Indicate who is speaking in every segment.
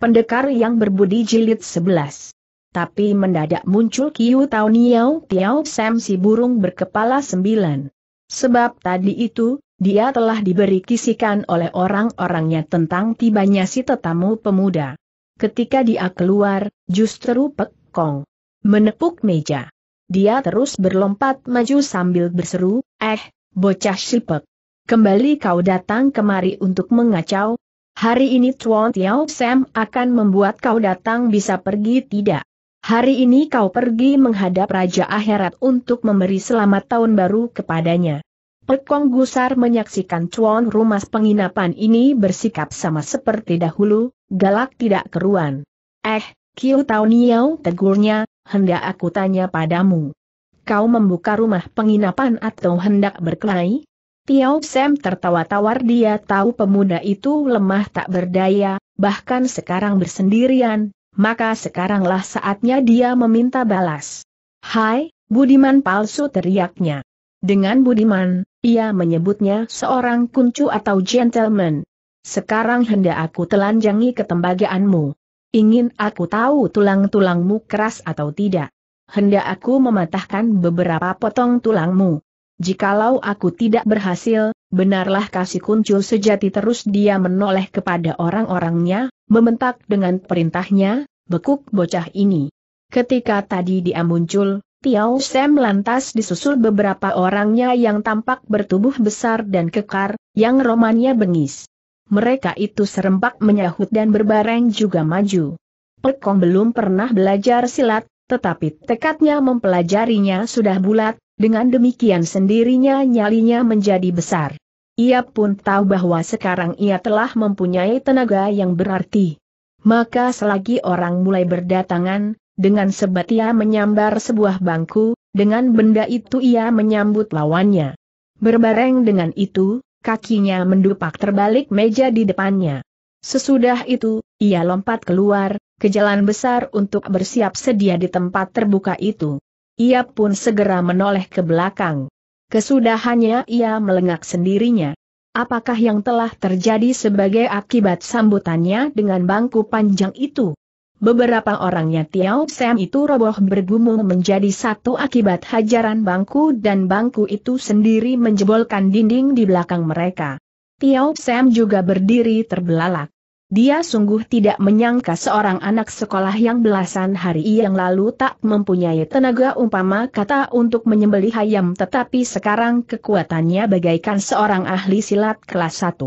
Speaker 1: Pendekar yang berbudi jilid 11. Tapi mendadak muncul Kiu Tao Niao Tiao Sam si burung berkepala sembilan. Sebab tadi itu, dia telah diberi kisikan oleh orang-orangnya tentang tibanya si tetamu pemuda. Ketika dia keluar, justru Pek Kong menepuk meja. Dia terus berlompat maju sambil berseru, eh, bocah sipek. Kembali kau datang kemari untuk mengacau, Hari ini Tuan Tiao Sam akan membuat kau datang bisa pergi tidak. Hari ini kau pergi menghadap Raja Akhirat untuk memberi selamat tahun baru kepadanya. Pekong Gusar menyaksikan Tuan rumah penginapan ini bersikap sama seperti dahulu, galak tidak keruan. Eh, Kiu Tao Niao tegurnya, hendak aku tanya padamu. Kau membuka rumah penginapan atau hendak berkelahi? Tiao Sam tertawa tawar dia tahu pemuda itu lemah tak berdaya, bahkan sekarang bersendirian, maka sekaranglah saatnya dia meminta balas. Hai, Budiman palsu teriaknya. Dengan Budiman, ia menyebutnya seorang kuncu atau gentleman. Sekarang hendak aku telanjangi ketembagaanmu. Ingin aku tahu tulang-tulangmu keras atau tidak. Hendak aku mematahkan beberapa potong tulangmu. Jikalau aku tidak berhasil, benarlah kasih kuncul sejati terus dia menoleh kepada orang-orangnya, membentak dengan perintahnya, bekuk bocah ini. Ketika tadi dia muncul, Tiao Sam lantas disusul beberapa orangnya yang tampak bertubuh besar dan kekar, yang romannya bengis. Mereka itu serempak menyahut dan berbareng juga maju. Pekong belum pernah belajar silat, tetapi tekadnya mempelajarinya sudah bulat, dengan demikian sendirinya nyalinya menjadi besar. Ia pun tahu bahwa sekarang ia telah mempunyai tenaga yang berarti. Maka selagi orang mulai berdatangan, dengan sebat ia menyambar sebuah bangku, dengan benda itu ia menyambut lawannya. Berbareng dengan itu, kakinya mendupak terbalik meja di depannya. Sesudah itu, ia lompat keluar, ke jalan besar untuk bersiap sedia di tempat terbuka itu. Ia pun segera menoleh ke belakang. Kesudahannya ia melengak sendirinya. Apakah yang telah terjadi sebagai akibat sambutannya dengan bangku panjang itu? Beberapa orangnya Tiao Sam itu roboh bergumul menjadi satu akibat hajaran bangku dan bangku itu sendiri menjebolkan dinding di belakang mereka. Tiao Sam juga berdiri terbelalak. Dia sungguh tidak menyangka seorang anak sekolah yang belasan hari yang lalu tak mempunyai tenaga umpama kata untuk menyembelih ayam tetapi sekarang kekuatannya bagaikan seorang ahli silat kelas 1.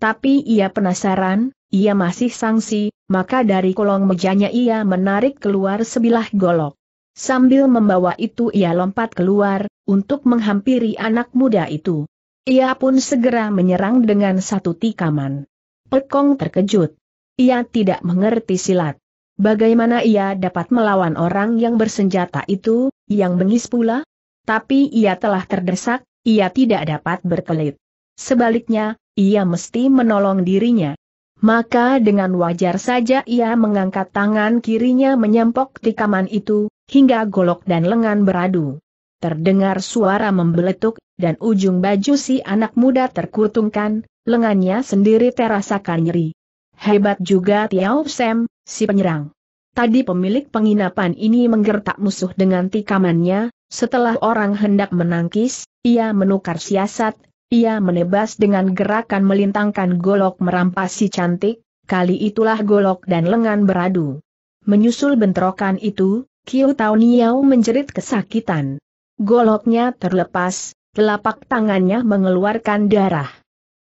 Speaker 1: Tapi ia penasaran, ia masih sangsi, maka dari kolong mejanya ia menarik keluar sebilah golok. Sambil membawa itu ia lompat keluar, untuk menghampiri anak muda itu. Ia pun segera menyerang dengan satu tikaman. Pekong terkejut. Ia tidak mengerti silat. Bagaimana ia dapat melawan orang yang bersenjata itu, yang bengis pula? Tapi ia telah terdesak, ia tidak dapat berkelit. Sebaliknya, ia mesti menolong dirinya. Maka dengan wajar saja ia mengangkat tangan kirinya menyempok tikaman itu, hingga golok dan lengan beradu. Terdengar suara membeletuk, dan ujung baju si anak muda terkutungkan, lengannya sendiri terasa nyeri. Hebat juga Tiao Sam, si penyerang. Tadi pemilik penginapan ini menggertak musuh dengan tikamannya, setelah orang hendak menangkis, ia menukar siasat, ia menebas dengan gerakan melintangkan golok merampas si cantik, kali itulah golok dan lengan beradu. Menyusul bentrokan itu, Kiu Tao Niao menjerit kesakitan. Goloknya terlepas, telapak tangannya mengeluarkan darah.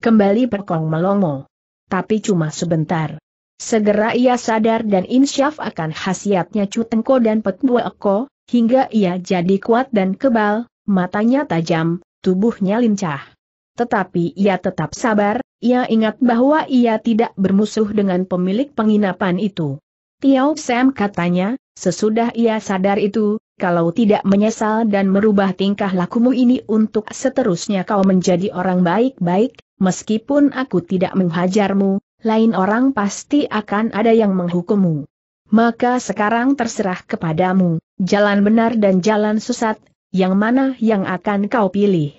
Speaker 1: Kembali perkong melongo. Tapi cuma sebentar. Segera ia sadar dan insyaf akan khasiatnya Cutengko dan Petbueko, hingga ia jadi kuat dan kebal, matanya tajam, tubuhnya lincah. Tetapi ia tetap sabar, ia ingat bahwa ia tidak bermusuh dengan pemilik penginapan itu. Tiao Sam katanya, sesudah ia sadar itu, kalau tidak menyesal dan merubah tingkah lakumu ini untuk seterusnya kau menjadi orang baik-baik, meskipun aku tidak menghajarmu, lain orang pasti akan ada yang menghukummu. Maka sekarang terserah kepadamu, jalan benar dan jalan sesat, yang mana yang akan kau pilih.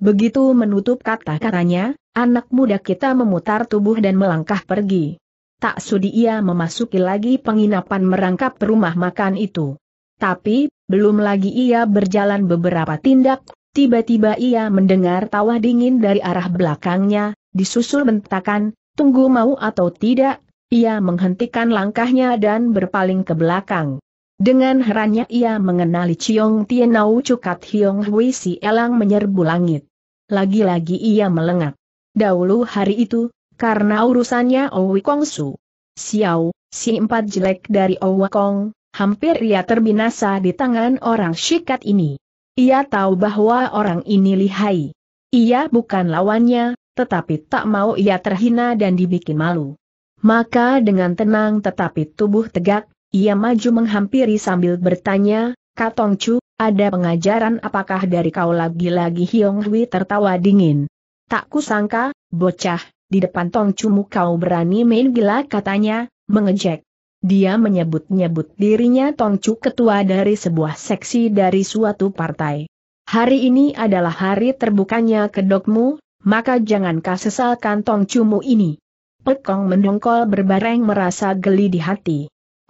Speaker 1: Begitu menutup kata-katanya, anak muda kita memutar tubuh dan melangkah pergi. Tak sudi ia memasuki lagi penginapan merangkap rumah makan itu. Tapi, belum lagi ia berjalan beberapa tindak, tiba-tiba ia mendengar tawa dingin dari arah belakangnya, disusul bentakan, tunggu mau atau tidak, ia menghentikan langkahnya dan berpaling ke belakang. Dengan herannya ia mengenali Chiong Tienau Cukat Hiong Hui Si Elang menyerbu langit. Lagi-lagi ia melengak. Dahulu hari itu, karena urusannya Owi Su, Xiao, si empat jelek dari Owa Kong, hampir ia terbinasa di tangan orang syikat ini. Ia tahu bahwa orang ini lihai. Ia bukan lawannya, tetapi tak mau ia terhina dan dibikin malu. Maka dengan tenang tetapi tubuh tegak, ia maju menghampiri sambil bertanya, Katong Chu, ada pengajaran apakah dari kau lagi-lagi Hiong Hui tertawa dingin. Tak kusangka, bocah, di depan Tong mu kau berani main gila katanya, mengejek. Dia menyebut-nyebut dirinya Tongcu ketua dari sebuah seksi dari suatu partai. Hari ini adalah hari terbukanya kedokmu, maka jangan sesalkan Tongcumu ini. Pekong mendongkol berbareng merasa geli di hati.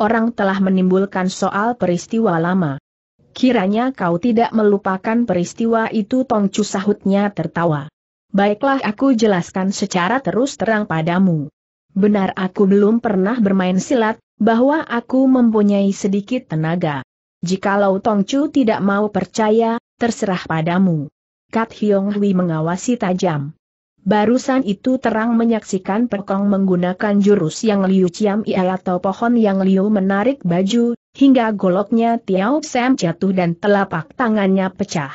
Speaker 1: Orang telah menimbulkan soal peristiwa lama. Kiranya kau tidak melupakan peristiwa itu Tongcu sahutnya tertawa. Baiklah aku jelaskan secara terus terang padamu. Benar aku belum pernah bermain silat, bahwa aku mempunyai sedikit tenaga. Jikalau Tong Chu tidak mau percaya, terserah padamu. Kat Hiong Hui mengawasi tajam. Barusan itu terang menyaksikan Perkong menggunakan jurus yang Liu ciam Ia atau pohon yang Liu menarik baju, hingga goloknya Tiao Sam jatuh dan telapak tangannya pecah.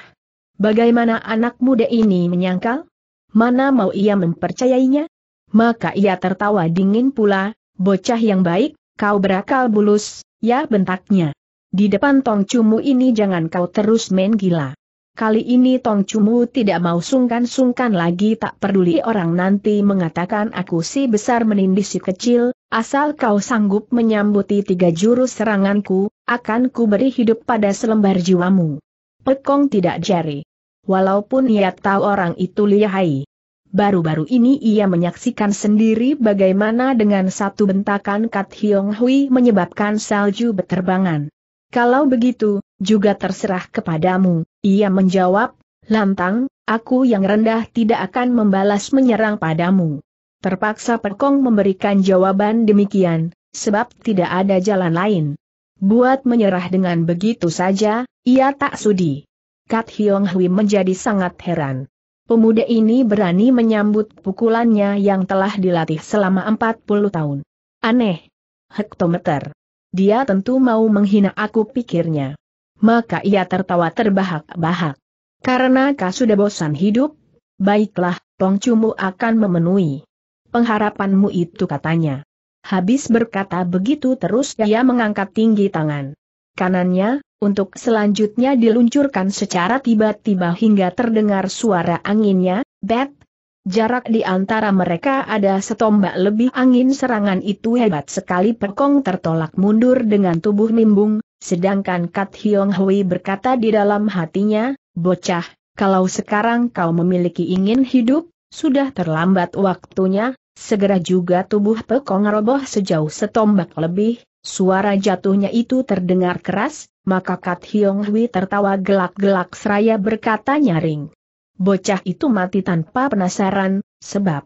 Speaker 1: Bagaimana anak muda ini menyangkal? Mana mau ia mempercayainya? Maka ia tertawa dingin pula, bocah yang baik, Kau berakal bulus, ya bentaknya. Di depan Tong Cumu ini jangan kau terus main gila. Kali ini Tong Cumu tidak mau sungkan-sungkan lagi tak peduli orang nanti mengatakan aku si besar menindisi si kecil, asal kau sanggup menyambuti tiga jurus seranganku, akan ku beri hidup pada selembar jiwamu. Pekong tidak jari. Walaupun ia tahu orang itu lihai, Baru-baru ini ia menyaksikan sendiri bagaimana dengan satu bentakan Kat Hiong Hui menyebabkan salju berterbangan. Kalau begitu, juga terserah kepadamu, ia menjawab, lantang, aku yang rendah tidak akan membalas menyerang padamu. Terpaksa Perkong memberikan jawaban demikian, sebab tidak ada jalan lain. Buat menyerah dengan begitu saja, ia tak sudi. Kat Hiong Hui menjadi sangat heran. Pemuda ini berani menyambut pukulannya yang telah dilatih selama 40 tahun. Aneh. Hektometer. Dia tentu mau menghina aku pikirnya. Maka ia tertawa terbahak-bahak. Karena kau sudah bosan hidup, baiklah, tongcumu akan memenuhi pengharapanmu itu katanya. Habis berkata begitu terus ia mengangkat tinggi tangan. Kanannya, untuk selanjutnya diluncurkan secara tiba-tiba hingga terdengar suara anginnya, bet. Jarak di antara mereka ada setombak lebih angin serangan itu hebat sekali Pekong tertolak mundur dengan tubuh nimbung, sedangkan Kat Hiong Hui berkata di dalam hatinya, bocah, kalau sekarang kau memiliki ingin hidup, sudah terlambat waktunya, segera juga tubuh Pekong roboh sejauh setombak lebih, Suara jatuhnya itu terdengar keras, maka Kat Hiong Hui tertawa gelak-gelak seraya berkata nyaring. Bocah itu mati tanpa penasaran, sebab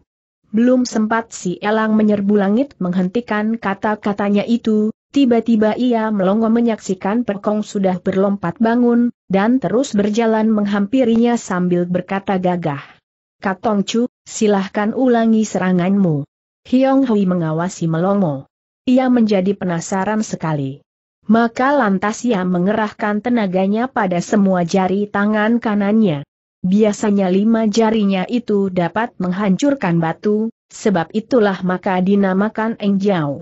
Speaker 1: belum sempat si Elang menyerbu langit menghentikan kata-katanya itu, tiba-tiba ia melongo menyaksikan perkong sudah berlompat bangun, dan terus berjalan menghampirinya sambil berkata gagah. Katong Chu, silahkan ulangi seranganmu. Hiong Hui mengawasi melongo. Ia menjadi penasaran sekali. Maka lantas ia mengerahkan tenaganya pada semua jari tangan kanannya. Biasanya lima jarinya itu dapat menghancurkan batu, sebab itulah maka dinamakan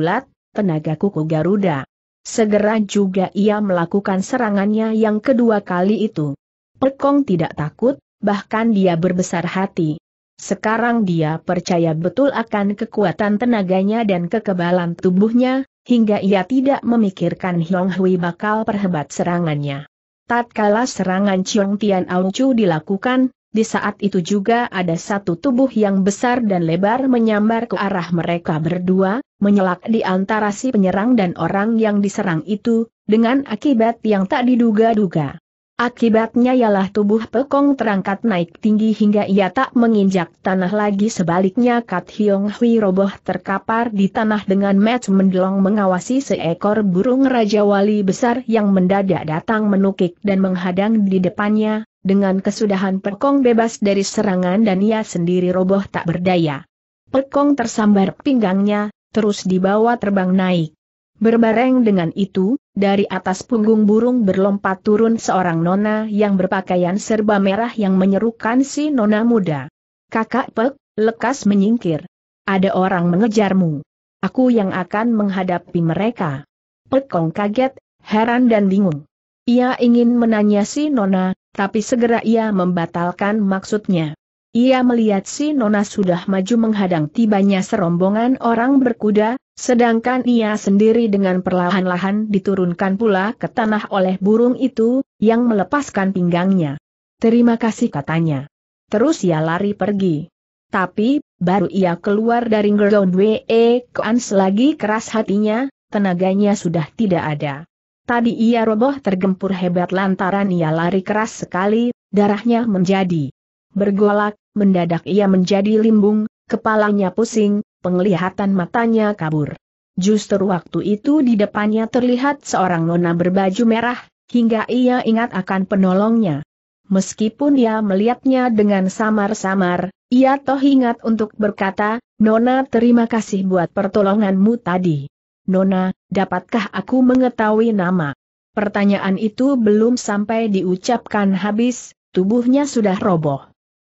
Speaker 1: Lat, tenaga kuku Garuda. Segera juga ia melakukan serangannya yang kedua kali itu. Pekong tidak takut, bahkan dia berbesar hati. Sekarang dia percaya betul akan kekuatan tenaganya dan kekebalan tubuhnya, hingga ia tidak memikirkan Hiong Hui bakal perhebat serangannya. Tatkala serangan Chiong Tian Chu dilakukan, di saat itu juga ada satu tubuh yang besar dan lebar menyambar ke arah mereka berdua, menyelak di antara si penyerang dan orang yang diserang itu, dengan akibat yang tak diduga-duga. Akibatnya ialah tubuh Pekong terangkat naik tinggi hingga ia tak menginjak tanah lagi sebaliknya Kat Hiong Hui roboh terkapar di tanah dengan match mendelong mengawasi seekor burung Raja Wali besar yang mendadak datang menukik dan menghadang di depannya, dengan kesudahan Pekong bebas dari serangan dan ia sendiri roboh tak berdaya. Pekong tersambar pinggangnya, terus dibawa terbang naik. Berbareng dengan itu, dari atas punggung burung berlompat turun seorang nona yang berpakaian serba merah yang menyerukan si nona muda. Kakak Pek, lekas menyingkir. Ada orang mengejarmu. Aku yang akan menghadapi mereka. Pekong kaget, heran dan bingung. Ia ingin menanya si nona, tapi segera ia membatalkan maksudnya. Ia melihat si nona sudah maju menghadang tibanya serombongan orang berkuda, Sedangkan ia sendiri dengan perlahan-lahan diturunkan pula ke tanah oleh burung itu, yang melepaskan pinggangnya. Terima kasih katanya. Terus ia lari pergi. Tapi, baru ia keluar dari ground W.E. Koan selagi keras hatinya, tenaganya sudah tidak ada. Tadi ia roboh tergempur hebat lantaran ia lari keras sekali, darahnya menjadi bergolak, mendadak ia menjadi limbung, kepalanya pusing, penglihatan matanya kabur. Justru waktu itu di depannya terlihat seorang nona berbaju merah, hingga ia ingat akan penolongnya. Meskipun ia melihatnya dengan samar-samar, ia toh ingat untuk berkata, Nona terima kasih buat pertolonganmu tadi. Nona, dapatkah aku mengetahui nama? Pertanyaan itu belum sampai diucapkan habis, tubuhnya sudah roboh.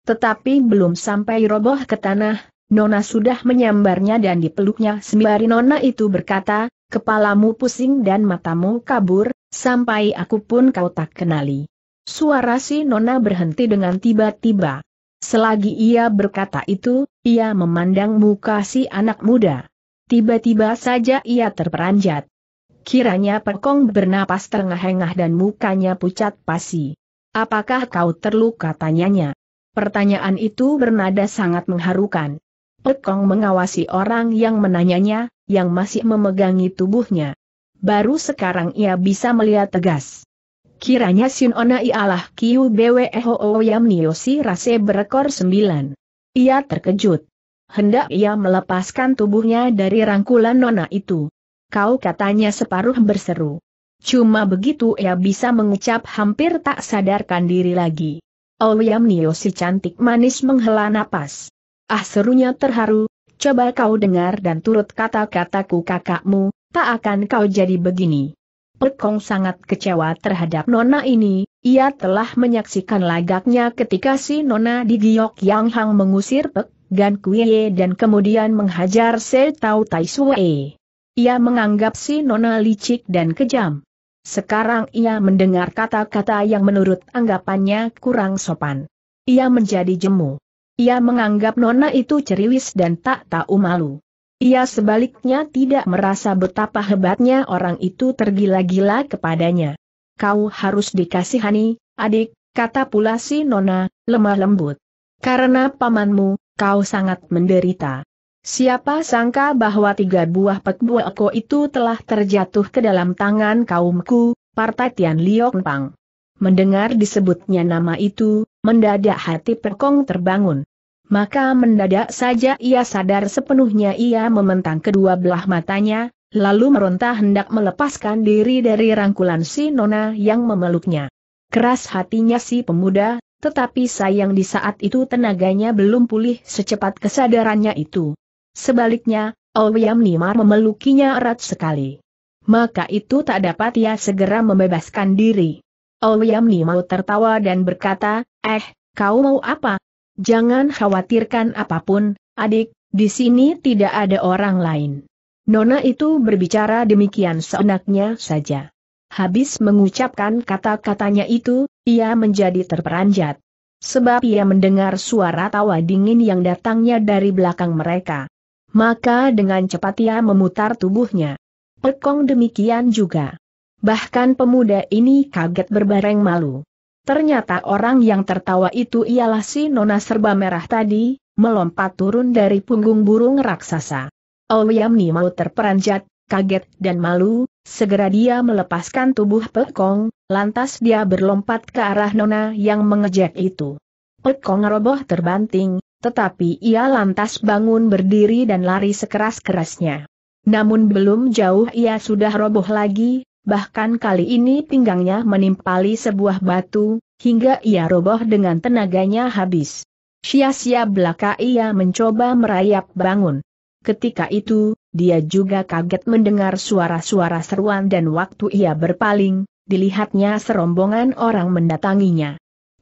Speaker 1: Tetapi belum sampai roboh ke tanah, Nona sudah menyambarnya dan dipeluknya sembari Nona itu berkata, kepalamu pusing dan matamu kabur, sampai aku pun kau tak kenali. Suara si Nona berhenti dengan tiba-tiba. Selagi ia berkata itu, ia memandang muka si anak muda. Tiba-tiba saja ia terperanjat. Kiranya Pekong bernapas terengah-engah dan mukanya pucat pasi. Apakah kau terluka tanyanya? Pertanyaan itu bernada sangat mengharukan. Pekong mengawasi orang yang menanyanya, yang masih memegangi tubuhnya. Baru sekarang ia bisa melihat tegas. Kiranya Ona ialah Kiu Bwe Hoo Yam Niosi Rase berekor sembilan. Ia terkejut. Hendak ia melepaskan tubuhnya dari rangkulan Nona itu. Kau katanya separuh berseru. Cuma begitu ia bisa mengucap hampir tak sadarkan diri lagi. Ouyam Niosi cantik manis menghela napas. Ah serunya terharu, coba kau dengar dan turut kata-kataku kakakmu, tak akan kau jadi begini. Pekong sangat kecewa terhadap Nona ini, ia telah menyaksikan lagaknya ketika si Nona digiok Yang Hang mengusir Pek, Gan Kuiye dan kemudian menghajar Se Tau Tai Sue. Ia menganggap si Nona licik dan kejam. Sekarang ia mendengar kata-kata yang menurut anggapannya kurang sopan. Ia menjadi jemu. Ia menganggap Nona itu ceriwis dan tak tahu malu. Ia sebaliknya tidak merasa betapa hebatnya orang itu tergila-gila kepadanya. Kau harus dikasihani, adik, kata pula si Nona, lemah lembut. Karena pamanmu, kau sangat menderita. Siapa sangka bahwa tiga buah pekbuako itu telah terjatuh ke dalam tangan kaumku, Partai Tian Pang. Mendengar disebutnya nama itu, mendadak hati Perkong terbangun. Maka mendadak saja ia sadar sepenuhnya ia mementang kedua belah matanya, lalu meronta hendak melepaskan diri dari rangkulan si Nona yang memeluknya. Keras hatinya si pemuda, tetapi sayang di saat itu tenaganya belum pulih secepat kesadarannya itu. Sebaliknya, Owiam Nimar memelukinya erat sekali. Maka itu tak dapat ia segera membebaskan diri. Ouyam mau tertawa dan berkata, eh, kau mau apa? Jangan khawatirkan apapun, adik, di sini tidak ada orang lain. Nona itu berbicara demikian seenaknya saja. Habis mengucapkan kata-katanya itu, ia menjadi terperanjat. Sebab ia mendengar suara tawa dingin yang datangnya dari belakang mereka. Maka dengan cepat ia memutar tubuhnya. Pekong demikian juga. Bahkan pemuda ini kaget berbareng malu. Ternyata orang yang tertawa itu ialah si nona serba merah tadi, melompat turun dari punggung burung raksasa. Ouyamni mau terperanjat, kaget dan malu, segera dia melepaskan tubuh Pekong, lantas dia berlompat ke arah nona yang mengejek itu. Pekong roboh terbanting, tetapi ia lantas bangun berdiri dan lari sekeras-kerasnya. Namun belum jauh ia sudah roboh lagi, bahkan kali ini pinggangnya menimpali sebuah batu, hingga ia roboh dengan tenaganya habis. Sia-sia belaka ia mencoba merayap bangun. Ketika itu, dia juga kaget mendengar suara-suara seruan dan waktu ia berpaling, dilihatnya serombongan orang mendatanginya.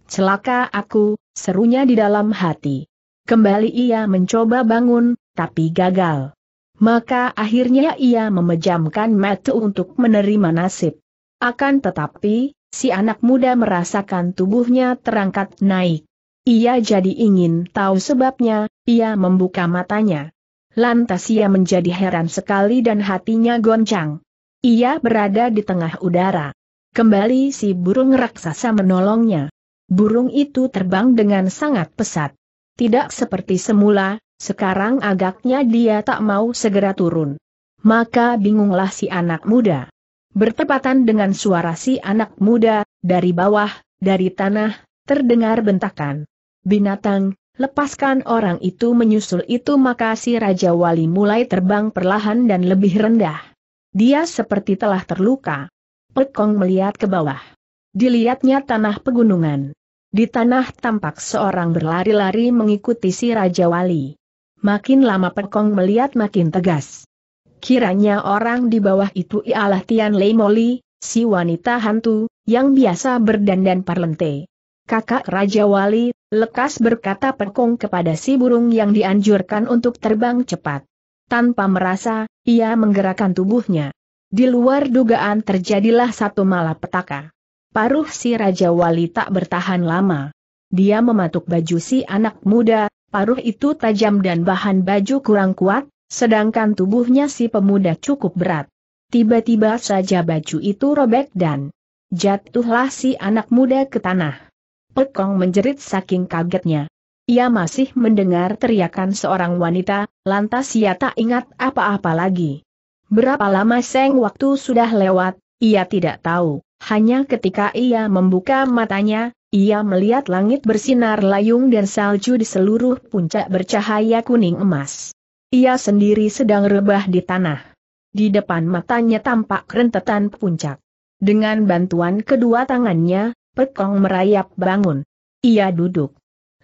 Speaker 1: Celaka aku, serunya di dalam hati. Kembali ia mencoba bangun, tapi gagal. Maka akhirnya ia memejamkan mata untuk menerima nasib. Akan tetapi, si anak muda merasakan tubuhnya terangkat naik. Ia jadi ingin tahu sebabnya, ia membuka matanya. Lantas ia menjadi heran sekali dan hatinya goncang. Ia berada di tengah udara. Kembali si burung raksasa menolongnya. Burung itu terbang dengan sangat pesat. Tidak seperti semula, sekarang agaknya dia tak mau segera turun. Maka bingunglah si anak muda. Bertepatan dengan suara si anak muda, dari bawah, dari tanah, terdengar bentakan. Binatang, lepaskan orang itu menyusul itu maka si Raja Wali mulai terbang perlahan dan lebih rendah. Dia seperti telah terluka. Pekong melihat ke bawah. Dilihatnya tanah pegunungan. Di tanah tampak seorang berlari-lari mengikuti si Raja Wali makin lama Pekong melihat makin tegas. Kiranya orang di bawah itu ialah Tian Lei Moli, si wanita hantu, yang biasa berdandan parlente. Kakak Raja Wali, lekas berkata Pekong kepada si burung yang dianjurkan untuk terbang cepat. Tanpa merasa, ia menggerakkan tubuhnya. Di luar dugaan terjadilah satu malapetaka. Paruh si Raja Wali tak bertahan lama. Dia mematuk baju si anak muda, paruh itu tajam dan bahan baju kurang kuat, sedangkan tubuhnya si pemuda cukup berat. Tiba-tiba saja baju itu robek dan jatuhlah si anak muda ke tanah. Pekong menjerit saking kagetnya. Ia masih mendengar teriakan seorang wanita, lantas ia tak ingat apa-apa lagi. Berapa lama seng waktu sudah lewat, ia tidak tahu, hanya ketika ia membuka matanya, ia melihat langit bersinar layung dan salju di seluruh puncak bercahaya kuning emas. Ia sendiri sedang rebah di tanah. Di depan matanya tampak rentetan puncak. Dengan bantuan kedua tangannya, Pekong merayap bangun. Ia duduk.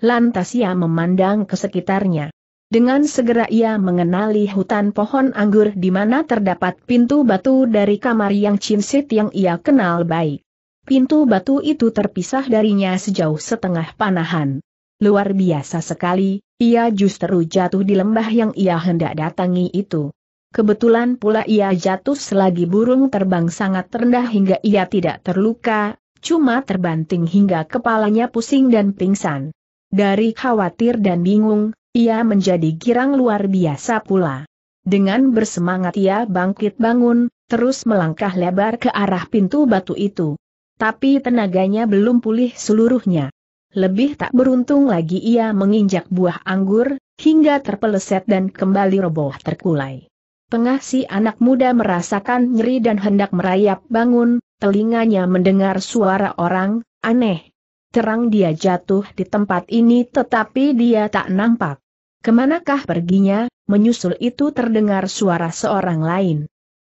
Speaker 1: Lantas ia memandang ke sekitarnya. Dengan segera ia mengenali hutan pohon anggur di mana terdapat pintu batu dari kamar yang cinsit yang ia kenal baik. Pintu batu itu terpisah darinya sejauh setengah panahan. Luar biasa sekali, ia justru jatuh di lembah yang ia hendak datangi itu. Kebetulan pula ia jatuh selagi burung terbang sangat rendah hingga ia tidak terluka, cuma terbanting hingga kepalanya pusing dan pingsan. Dari khawatir dan bingung, ia menjadi girang luar biasa pula. Dengan bersemangat ia bangkit bangun, terus melangkah lebar ke arah pintu batu itu tapi tenaganya belum pulih seluruhnya. Lebih tak beruntung lagi ia menginjak buah anggur, hingga terpeleset dan kembali roboh terkulai. Tengah si anak muda merasakan nyeri dan hendak merayap bangun, telinganya mendengar suara orang, aneh. Terang dia jatuh di tempat ini tetapi dia tak nampak. Kemanakah perginya, menyusul itu terdengar suara seorang lain.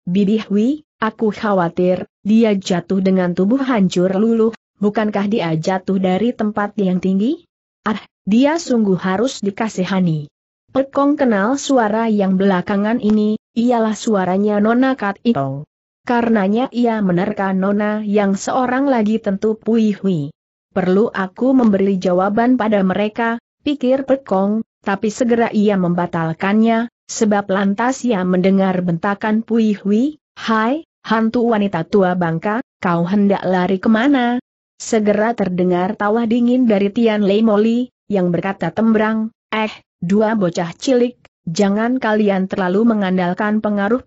Speaker 1: Bibi Hui. Aku khawatir, dia jatuh dengan tubuh hancur luluh, bukankah dia jatuh dari tempat yang tinggi? Ah, dia sungguh harus dikasihani. Pekong kenal suara yang belakangan ini, ialah suaranya Nona Kat Itong. Karenanya ia menerka Nona yang seorang lagi tentu Pui Hui. Perlu aku memberi jawaban pada mereka, pikir Pekong, tapi segera ia membatalkannya, sebab lantas ia mendengar bentakan Pui Hui, Hai, Hantu wanita tua bangka, kau hendak lari kemana? Segera terdengar tawa dingin dari Tian Lei Moli, yang berkata tembrang, eh, dua bocah cilik, jangan kalian terlalu mengandalkan pengaruh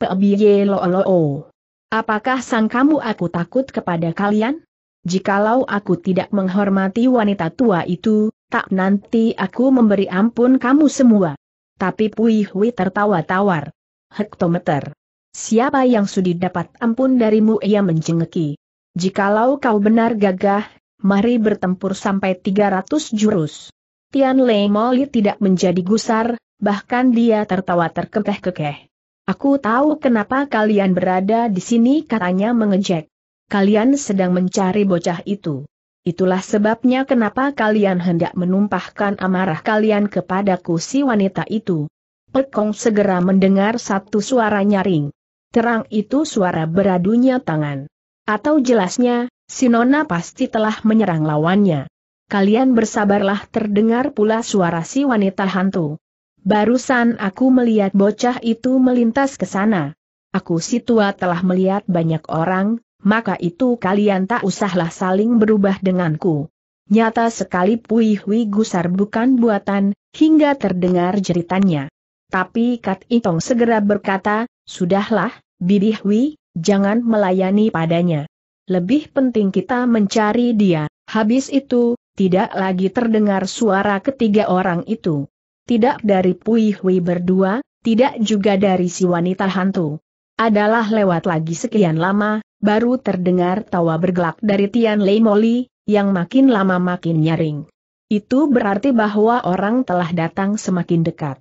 Speaker 1: Lo Lo O. Apakah sang kamu aku takut kepada kalian? Jikalau aku tidak menghormati wanita tua itu, tak nanti aku memberi ampun kamu semua. Tapi Pui Hui tertawa tawar. Hektometer. Siapa yang sudi dapat ampun darimu ia menjengeki. Jikalau kau benar gagah, mari bertempur sampai 300 jurus. Tian Lei Moli tidak menjadi gusar, bahkan dia tertawa terkekeh-kekeh. Aku tahu kenapa kalian berada di sini katanya mengejek. Kalian sedang mencari bocah itu. Itulah sebabnya kenapa kalian hendak menumpahkan amarah kalian kepadaku si wanita itu. Pekong segera mendengar satu suara nyaring. Terang itu suara beradunya tangan. Atau jelasnya, si Nona pasti telah menyerang lawannya. Kalian bersabarlah terdengar pula suara si wanita hantu. Barusan aku melihat bocah itu melintas ke sana. Aku si tua telah melihat banyak orang, maka itu kalian tak usahlah saling berubah denganku. Nyata sekali puihwi Hui Gusar bukan buatan, hingga terdengar jeritannya. Tapi Kat Itong segera berkata, Sudahlah, Bidihwi, jangan melayani padanya. Lebih penting kita mencari dia. Habis itu, tidak lagi terdengar suara ketiga orang itu. Tidak dari Pui berdua, tidak juga dari si wanita hantu. Adalah lewat lagi sekian lama, baru terdengar tawa bergelak dari Tian Lei Moli, yang makin lama makin nyaring. Itu berarti bahwa orang telah datang semakin dekat.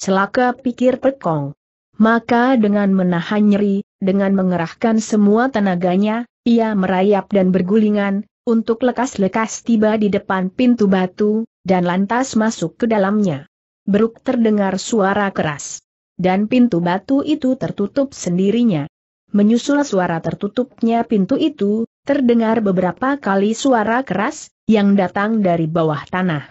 Speaker 1: Celaka pikir Pekong. Maka dengan menahan nyeri, dengan mengerahkan semua tenaganya, ia merayap dan bergulingan, untuk lekas-lekas tiba di depan pintu batu, dan lantas masuk ke dalamnya. Beruk terdengar suara keras. Dan pintu batu itu tertutup sendirinya. Menyusul suara tertutupnya pintu itu, terdengar beberapa kali suara keras, yang datang dari bawah tanah.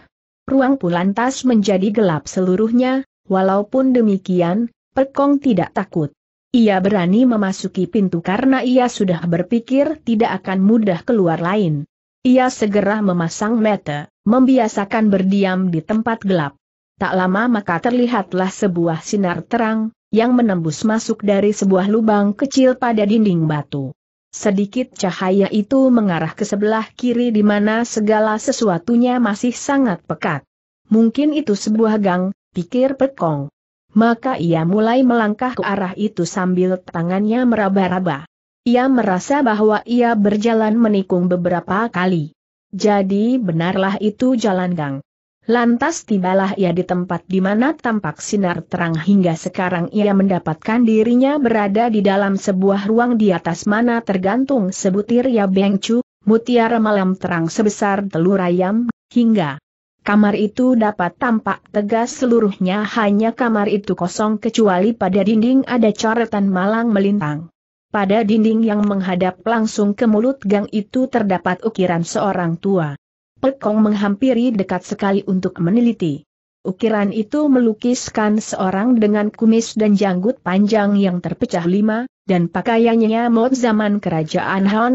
Speaker 1: Ruang pun lantas menjadi gelap seluruhnya, walaupun demikian, Perkong tidak takut. Ia berani memasuki pintu karena ia sudah berpikir tidak akan mudah keluar lain. Ia segera memasang mata, membiasakan berdiam di tempat gelap. Tak lama maka terlihatlah sebuah sinar terang, yang menembus masuk dari sebuah lubang kecil pada dinding batu. Sedikit cahaya itu mengarah ke sebelah kiri di mana segala sesuatunya masih sangat pekat. Mungkin itu sebuah gang, pikir Pekong maka ia mulai melangkah ke arah itu sambil tangannya meraba-raba. Ia merasa bahwa ia berjalan menikung beberapa kali. Jadi benarlah itu jalan gang. Lantas tibalah ia di tempat di mana tampak sinar terang hingga sekarang ia mendapatkan dirinya berada di dalam sebuah ruang di atas mana tergantung sebutir ya bengcu, mutiara malam terang sebesar telur ayam, hingga kamar itu dapat tampak tegas seluruhnya hanya kamar itu kosong kecuali pada dinding ada coretan malang melintang. Pada dinding yang menghadap langsung ke mulut gang itu terdapat ukiran seorang tua. Pekong menghampiri dekat sekali untuk meneliti. Ukiran itu melukiskan seorang dengan kumis dan janggut panjang yang terpecah lima, dan pakaiannya mod zaman kerajaan Han.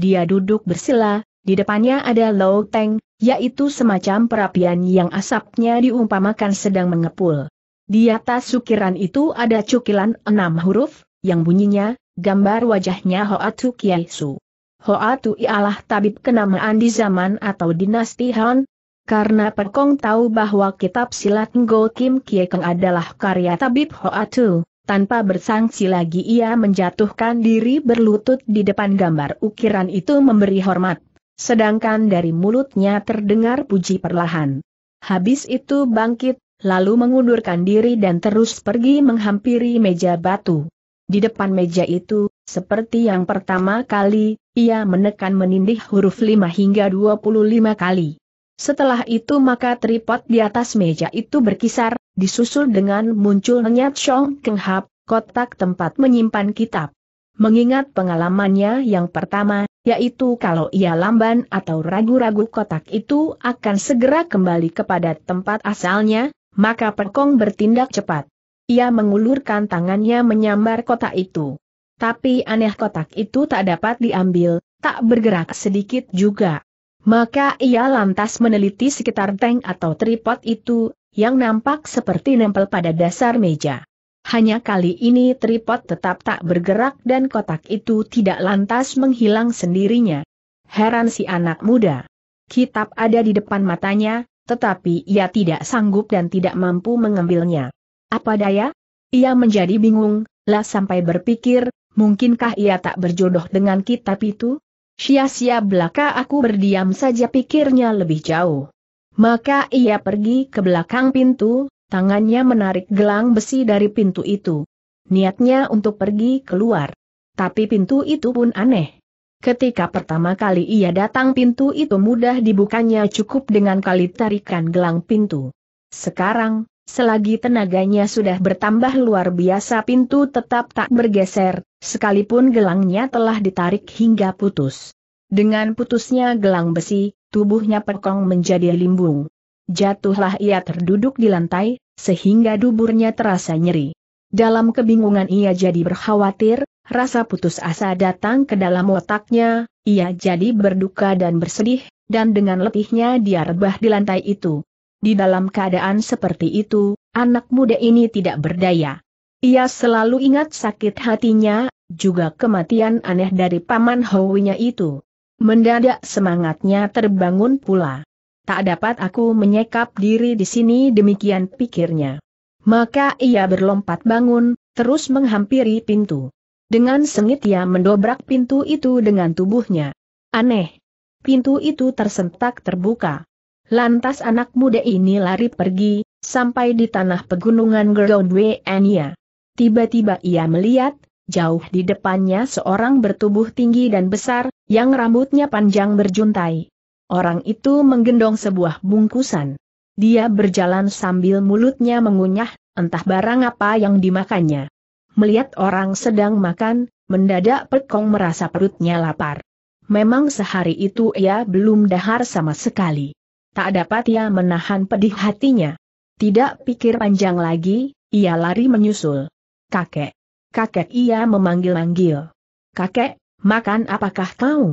Speaker 1: Dia duduk bersila, di depannya ada Low Teng, yaitu semacam perapian yang asapnya diumpamakan sedang mengepul. Di atas sukiran itu ada cukilan enam huruf, yang bunyinya, gambar wajahnya Hoatu Kiaisu. Hoatu ialah tabib kenamaan di zaman atau dinasti Han, karena Pekong tahu bahwa kitab silat Ngo Kim Kie adalah karya tabib Hoatu, tanpa bersangsi lagi ia menjatuhkan diri berlutut di depan gambar ukiran itu memberi hormat. Sedangkan dari mulutnya terdengar puji perlahan. Habis itu bangkit, lalu mengundurkan diri dan terus pergi menghampiri meja batu. Di depan meja itu, seperti yang pertama kali, ia menekan menindih huruf 5 hingga 25 kali. Setelah itu maka tripod di atas meja itu berkisar, disusul dengan munculnya Chong hap kotak tempat menyimpan kitab mengingat pengalamannya yang pertama, yaitu kalau ia lamban atau ragu-ragu kotak itu akan segera kembali kepada tempat asalnya, maka Perkong bertindak cepat. Ia mengulurkan tangannya menyambar kotak itu. Tapi aneh kotak itu tak dapat diambil, tak bergerak sedikit juga. Maka ia lantas meneliti sekitar tank atau tripod itu, yang nampak seperti nempel pada dasar meja. Hanya kali ini tripod tetap tak bergerak dan kotak itu tidak lantas menghilang sendirinya. Heran si anak muda. Kitab ada di depan matanya, tetapi ia tidak sanggup dan tidak mampu mengambilnya. Apa daya? Ia menjadi bingung, lah sampai berpikir, mungkinkah ia tak berjodoh dengan kitab itu? Sia-sia belaka aku berdiam saja pikirnya lebih jauh. Maka ia pergi ke belakang pintu, tangannya menarik gelang besi dari pintu itu. Niatnya untuk pergi keluar. Tapi pintu itu pun aneh. Ketika pertama kali ia datang pintu itu mudah dibukanya cukup dengan kali tarikan gelang pintu. Sekarang, selagi tenaganya sudah bertambah luar biasa pintu tetap tak bergeser, sekalipun gelangnya telah ditarik hingga putus. Dengan putusnya gelang besi, tubuhnya pekong menjadi limbung. Jatuhlah ia terduduk di lantai, sehingga duburnya terasa nyeri. Dalam kebingungan ia jadi berkhawatir, rasa putus asa datang ke dalam otaknya, ia jadi berduka dan bersedih, dan dengan letihnya dia rebah di lantai itu. Di dalam keadaan seperti itu, anak muda ini tidak berdaya. Ia selalu ingat sakit hatinya, juga kematian aneh dari paman Howie-nya itu. Mendadak semangatnya terbangun pula tak dapat aku menyekap diri di sini demikian pikirnya. Maka ia berlompat bangun, terus menghampiri pintu. Dengan sengit ia mendobrak pintu itu dengan tubuhnya. Aneh. Pintu itu tersentak terbuka. Lantas anak muda ini lari pergi, sampai di tanah pegunungan Gerdondwe Ania. Tiba-tiba ia melihat, jauh di depannya seorang bertubuh tinggi dan besar, yang rambutnya panjang berjuntai. Orang itu menggendong sebuah bungkusan. Dia berjalan sambil mulutnya mengunyah, entah barang apa yang dimakannya. Melihat orang sedang makan, mendadak Pekong merasa perutnya lapar. Memang sehari itu ia belum dahar sama sekali. Tak dapat ia menahan pedih hatinya. Tidak pikir panjang lagi, ia lari menyusul. Kakek. Kakek ia memanggil-manggil. Kakek, makan apakah kau?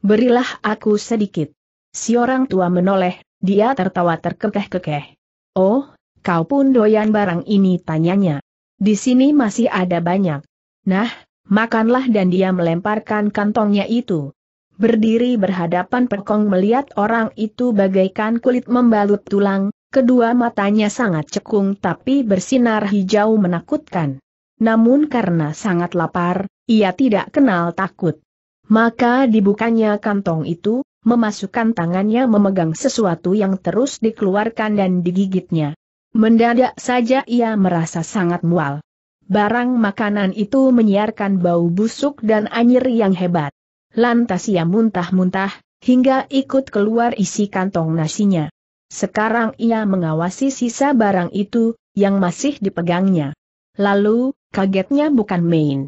Speaker 1: Berilah aku sedikit. Si orang tua menoleh, dia tertawa terkekeh-kekeh. Oh, kau pun doyan barang ini tanyanya. Di sini masih ada banyak. Nah, makanlah dan dia melemparkan kantongnya itu. Berdiri berhadapan Perkong melihat orang itu bagaikan kulit membalut tulang, kedua matanya sangat cekung tapi bersinar hijau menakutkan. Namun karena sangat lapar, ia tidak kenal takut. Maka dibukanya kantong itu, memasukkan tangannya memegang sesuatu yang terus dikeluarkan dan digigitnya. Mendadak saja ia merasa sangat mual. Barang makanan itu menyiarkan bau busuk dan anyir yang hebat. Lantas ia muntah-muntah, hingga ikut keluar isi kantong nasinya. Sekarang ia mengawasi sisa barang itu, yang masih dipegangnya. Lalu, kagetnya bukan main.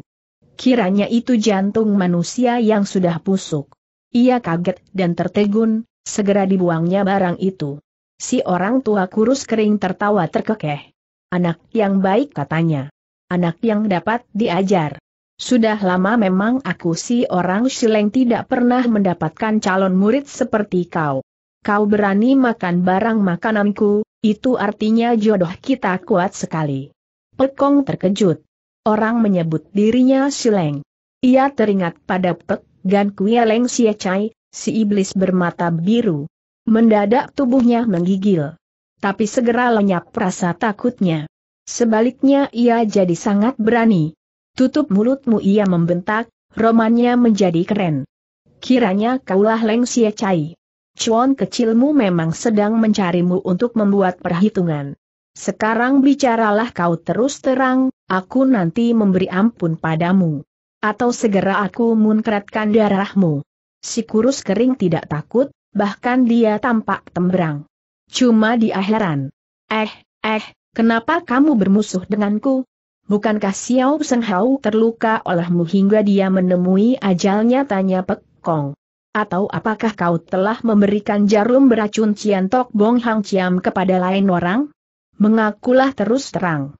Speaker 1: Kiranya itu jantung manusia yang sudah busuk. Ia kaget dan tertegun, segera dibuangnya barang itu. Si orang tua kurus kering tertawa terkekeh. Anak yang baik katanya. Anak yang dapat diajar. Sudah lama memang aku si orang sileng tidak pernah mendapatkan calon murid seperti kau. Kau berani makan barang makananku, itu artinya jodoh kita kuat sekali. Pekong terkejut. Orang menyebut dirinya sileng. Ia teringat pada Pek Gan Kuia Leng Xie si iblis bermata biru. Mendadak tubuhnya menggigil. Tapi segera lenyap rasa takutnya. Sebaliknya ia jadi sangat berani. Tutup mulutmu ia membentak, romannya menjadi keren. Kiranya kaulah Leng Xie Chai. Cuan kecilmu memang sedang mencarimu untuk membuat perhitungan. Sekarang bicaralah kau terus terang, aku nanti memberi ampun padamu atau segera aku munkratkan darahmu. Si kurus kering tidak takut, bahkan dia tampak temberang. Cuma di akhiran. Eh, eh, kenapa kamu bermusuh denganku? Bukankah Xiao Seng Hao terluka olehmu hingga dia menemui ajalnya tanya Pek Kong? Atau apakah kau telah memberikan jarum beracun Cian Tok Bong Hang Ciam kepada lain orang? Mengakulah terus terang.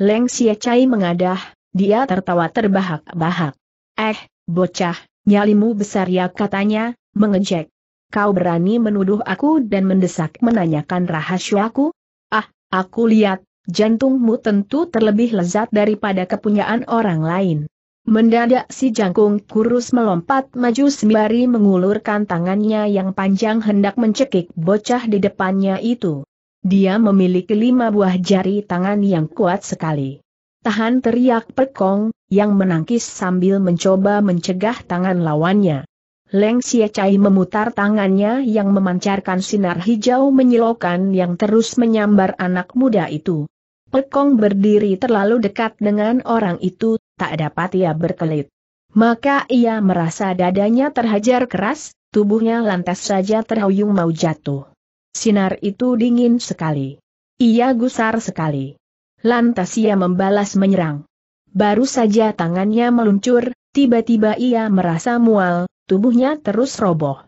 Speaker 1: Leng Xie Chai mengadah, dia tertawa terbahak-bahak. Eh, bocah, nyalimu besar ya katanya, mengejek. Kau berani menuduh aku dan mendesak menanyakan rahasiaku? Ah, aku lihat, jantungmu tentu terlebih lezat daripada kepunyaan orang lain. Mendadak si jangkung kurus melompat maju sembari mengulurkan tangannya yang panjang hendak mencekik bocah di depannya itu. Dia memiliki lima buah jari tangan yang kuat sekali. Tahan teriak Pekong, yang menangkis sambil mencoba mencegah tangan lawannya. Leng Sia Cai memutar tangannya yang memancarkan sinar hijau menyilaukan yang terus menyambar anak muda itu. Pekong berdiri terlalu dekat dengan orang itu, tak dapat ia berkelit. Maka ia merasa dadanya terhajar keras, tubuhnya lantas saja terhuyung mau jatuh. Sinar itu dingin sekali. Ia gusar sekali. Lantas ia membalas menyerang. Baru saja tangannya meluncur, tiba-tiba ia merasa mual, tubuhnya terus roboh.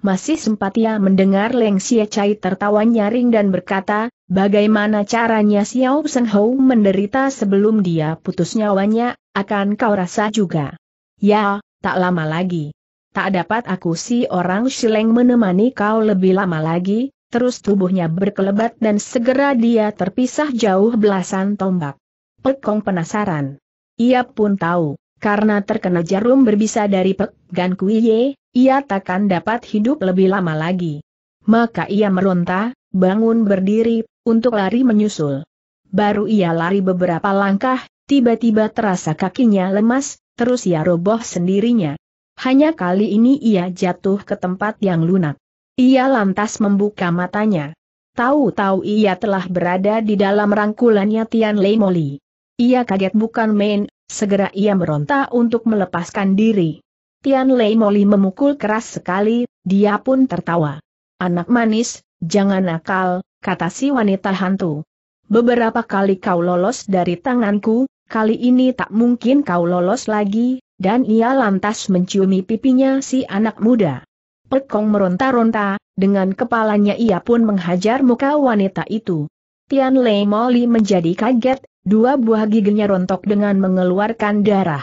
Speaker 1: Masih sempat ia mendengar Leng Xie Chai tertawa nyaring dan berkata, bagaimana caranya Xiao Seng Hou menderita sebelum dia putus nyawanya, akan kau rasa juga. Ya, tak lama lagi. Tak dapat aku si orang Shileng menemani kau lebih lama lagi, terus tubuhnya berkelebat dan segera dia terpisah jauh belasan tombak. Pekong penasaran. Ia pun tahu, karena terkena jarum berbisa dari Pek Gan Kuiye, ia takkan dapat hidup lebih lama lagi. Maka ia meronta, bangun berdiri, untuk lari menyusul. Baru ia lari beberapa langkah, tiba-tiba terasa kakinya lemas, terus ia roboh sendirinya. Hanya kali ini ia jatuh ke tempat yang lunak. Ia lantas membuka matanya. Tahu-tahu ia telah berada di dalam rangkulannya Tian Lei Moli. Ia kaget bukan main, segera ia meronta untuk melepaskan diri. Tian Lei Moli memukul keras sekali, dia pun tertawa. Anak manis, jangan nakal, kata si wanita hantu. Beberapa kali kau lolos dari tanganku, kali ini tak mungkin kau lolos lagi, dan ia lantas menciumi pipinya si anak muda. Pekong meronta-ronta, dengan kepalanya ia pun menghajar muka wanita itu. Tian Lei Moli menjadi kaget, dua buah giginya rontok dengan mengeluarkan darah.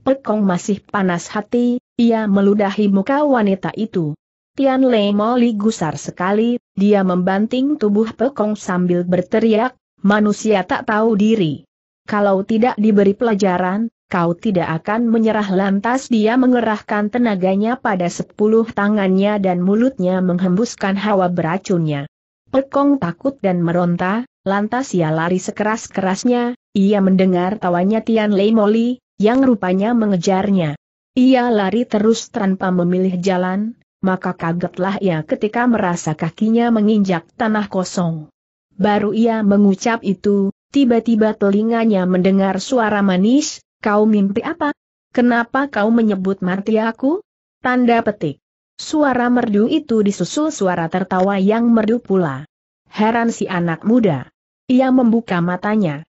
Speaker 1: Pekong masih panas hati, ia meludahi muka wanita itu. Tian Lei Moli gusar sekali, dia membanting tubuh Pekong sambil berteriak, manusia tak tahu diri. Kalau tidak diberi pelajaran, kau tidak akan menyerah lantas dia mengerahkan tenaganya pada sepuluh tangannya dan mulutnya menghembuskan hawa beracunnya. Pekong takut dan meronta, lantas ia lari sekeras-kerasnya, ia mendengar tawanya Tian Lei Moli, yang rupanya mengejarnya. Ia lari terus tanpa memilih jalan, maka kagetlah ia ketika merasa kakinya menginjak tanah kosong. Baru ia mengucap itu, tiba-tiba telinganya mendengar suara manis, Kau mimpi apa? Kenapa kau menyebut mati aku? Tanda petik. Suara merdu itu disusul suara tertawa yang merdu pula. Heran si anak muda. Ia membuka matanya.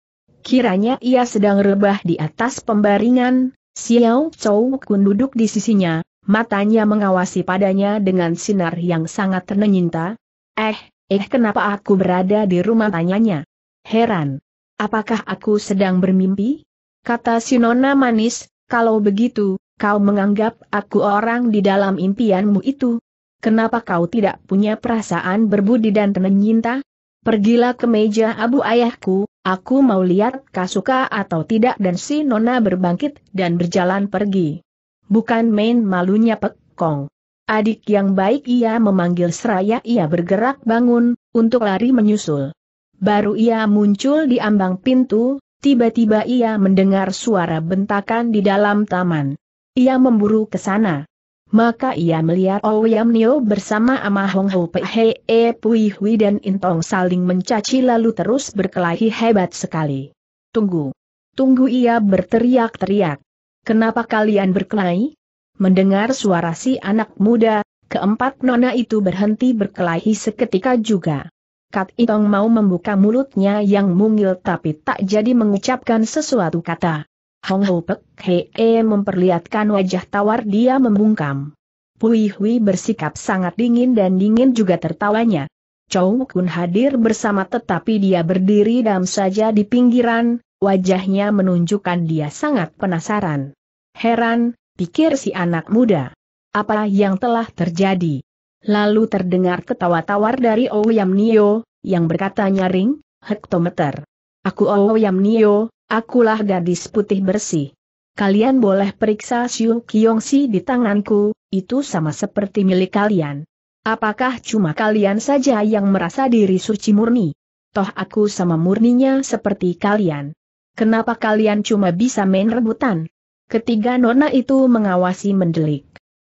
Speaker 1: Kiranya ia sedang rebah di atas pembaringan, Xiao Chou Kun duduk di sisinya, matanya mengawasi padanya dengan sinar yang sangat ternyinta. Eh, eh kenapa aku berada di rumah tanyanya? Heran. Apakah aku sedang bermimpi? Kata Sinona manis, kalau begitu, kau menganggap aku orang di dalam impianmu itu. Kenapa kau tidak punya perasaan berbudi dan tenyinta? Pergilah ke meja abu ayahku, aku mau lihat kau suka atau tidak dan si Nona berbangkit dan berjalan pergi. Bukan main malunya pekong. Adik yang baik ia memanggil seraya ia bergerak bangun, untuk lari menyusul. Baru ia muncul di ambang pintu, Tiba-tiba ia mendengar suara bentakan di dalam taman. Ia memburu ke sana. Maka ia melihat Ouyam oh Nio bersama Ama Hong Ho Pei He E Pui Hui dan Intong saling mencaci lalu terus berkelahi hebat sekali. Tunggu. Tunggu ia berteriak-teriak. Kenapa kalian berkelahi? Mendengar suara si anak muda, keempat nona itu berhenti berkelahi seketika juga. Kat Itong mau membuka mulutnya yang mungil tapi tak jadi mengucapkan sesuatu kata. Hong Ho Pek Hee memperlihatkan wajah tawar dia membungkam. Pui Hui bersikap sangat dingin dan dingin juga tertawanya. Chow Kun hadir bersama tetapi dia berdiri dam saja di pinggiran, wajahnya menunjukkan dia sangat penasaran. Heran, pikir si anak muda. Apa yang telah terjadi? Lalu terdengar ketawa tawar dari Ouyam Nio, yang berkata nyaring, hektometer. Aku Ouyam Nio, akulah gadis putih bersih. Kalian boleh periksa Siu Kiongsi di tanganku, itu sama seperti milik kalian. Apakah cuma kalian saja yang merasa diri suci murni? Toh aku sama murninya seperti kalian. Kenapa kalian cuma bisa main rebutan? Ketiga nona itu mengawasi mendelik.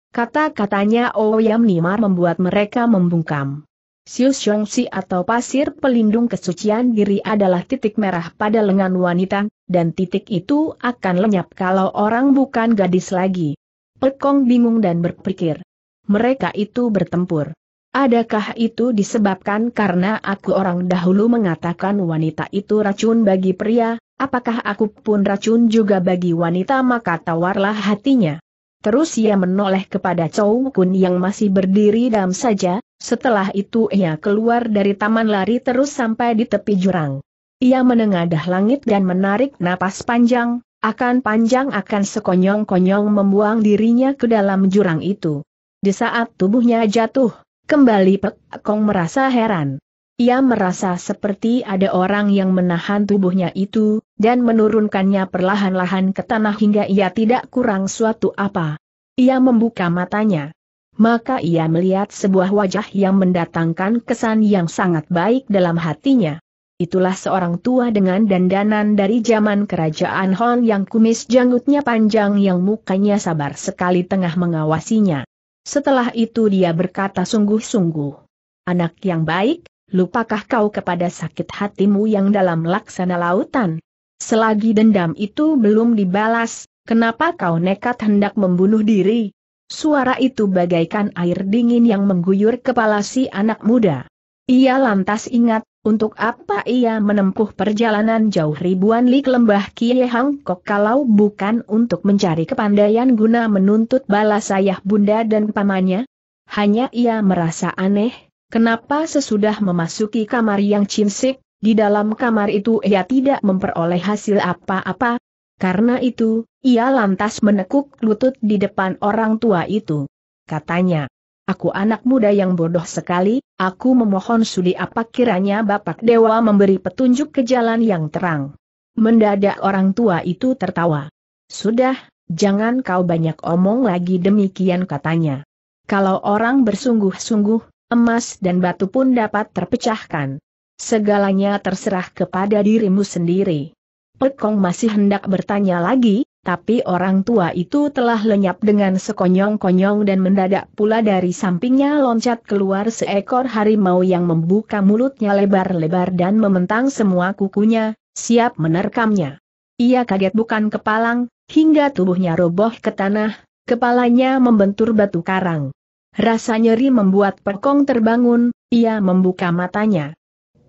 Speaker 1: Kata-katanya Ouyam oh Nimar membuat mereka membungkam. Siusyongsi atau pasir pelindung kesucian diri adalah titik merah pada lengan wanita, dan titik itu akan lenyap kalau orang bukan gadis lagi. Pekong bingung dan berpikir. Mereka itu bertempur. Adakah itu disebabkan karena aku orang dahulu mengatakan wanita itu racun bagi pria, apakah aku pun racun juga bagi wanita maka tawarlah hatinya. Terus ia menoleh kepada Chow Kun yang masih berdiri dalam saja, setelah itu ia keluar dari taman lari terus sampai di tepi jurang. Ia menengadah langit dan menarik napas panjang, akan panjang akan sekonyong-konyong membuang dirinya ke dalam jurang itu. Di saat tubuhnya jatuh, kembali Pek Kong merasa heran. Ia merasa seperti ada orang yang menahan tubuhnya itu, dan menurunkannya perlahan-lahan ke tanah hingga ia tidak kurang suatu apa. Ia membuka matanya. Maka ia melihat sebuah wajah yang mendatangkan kesan yang sangat baik dalam hatinya. Itulah seorang tua dengan dandanan dari zaman kerajaan Hon yang kumis janggutnya panjang yang mukanya sabar sekali tengah mengawasinya. Setelah itu dia berkata sungguh-sungguh. Anak yang baik, lupakah kau kepada sakit hatimu yang dalam laksana lautan? Selagi dendam itu belum dibalas, kenapa kau nekat hendak membunuh diri? Suara itu bagaikan air dingin yang mengguyur kepala si anak muda. Ia lantas ingat, untuk apa ia menempuh perjalanan jauh ribuan lik lembah Kie Kok kalau bukan untuk mencari kepandaian guna menuntut balas ayah bunda dan pamannya? Hanya ia merasa aneh, Kenapa sesudah memasuki kamar yang cinsik, di dalam kamar itu ia tidak memperoleh hasil apa-apa? Karena itu, ia lantas menekuk lutut di depan orang tua itu. Katanya, aku anak muda yang bodoh sekali, aku memohon sudi apa kiranya Bapak Dewa memberi petunjuk ke jalan yang terang. Mendadak orang tua itu tertawa. Sudah, jangan kau banyak omong lagi demikian katanya. Kalau orang bersungguh-sungguh, emas dan batu pun dapat terpecahkan. Segalanya terserah kepada dirimu sendiri. Pekong masih hendak bertanya lagi, tapi orang tua itu telah lenyap dengan sekonyong-konyong dan mendadak pula dari sampingnya loncat keluar seekor harimau yang membuka mulutnya lebar-lebar dan mementang semua kukunya, siap menerkamnya. Ia kaget bukan kepalang, hingga tubuhnya roboh ke tanah, kepalanya membentur batu karang. Rasa nyeri membuat Perkong terbangun, ia membuka matanya.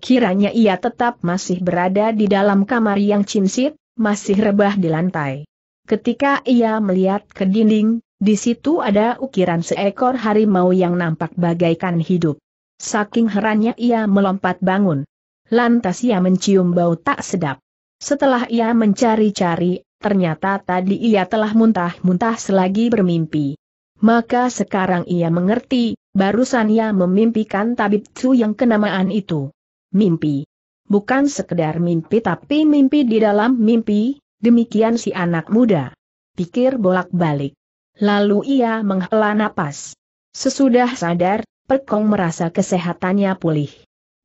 Speaker 1: Kiranya ia tetap masih berada di dalam kamar yang cinsit, masih rebah di lantai. Ketika ia melihat ke dinding, di situ ada ukiran seekor harimau yang nampak bagaikan hidup. Saking herannya ia melompat bangun. Lantas ia mencium bau tak sedap. Setelah ia mencari-cari, ternyata tadi ia telah muntah-muntah selagi bermimpi. Maka sekarang ia mengerti, barusan ia memimpikan tabib Tzu yang kenamaan itu. Mimpi. Bukan sekedar mimpi tapi mimpi di dalam mimpi, demikian si anak muda. Pikir bolak-balik. Lalu ia menghela napas. Sesudah sadar, Perkong merasa kesehatannya pulih.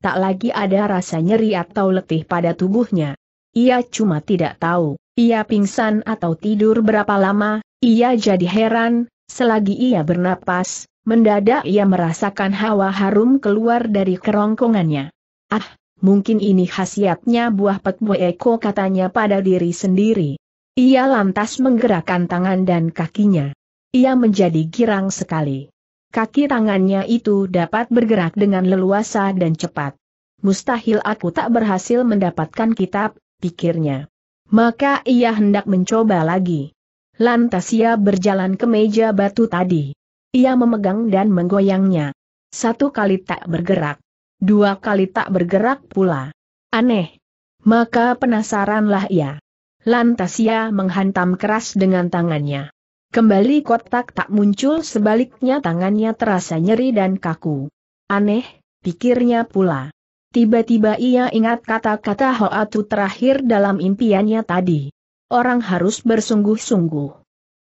Speaker 1: Tak lagi ada rasa nyeri atau letih pada tubuhnya. Ia cuma tidak tahu, ia pingsan atau tidur berapa lama, ia jadi heran, Selagi ia bernapas, mendadak ia merasakan hawa harum keluar dari kerongkongannya. Ah, mungkin ini khasiatnya buah petbue katanya pada diri sendiri. Ia lantas menggerakkan tangan dan kakinya. Ia menjadi girang sekali. Kaki tangannya itu dapat bergerak dengan leluasa dan cepat. Mustahil aku tak berhasil mendapatkan kitab, pikirnya. Maka ia hendak mencoba lagi. Lantas ia berjalan ke meja batu tadi. Ia memegang dan menggoyangnya. Satu kali tak bergerak. Dua kali tak bergerak pula. Aneh. Maka penasaranlah ia. Lantas ia menghantam keras dengan tangannya. Kembali kotak tak muncul sebaliknya tangannya terasa nyeri dan kaku. Aneh, pikirnya pula. Tiba-tiba ia ingat kata-kata Hoatu terakhir dalam impiannya tadi orang harus bersungguh-sungguh.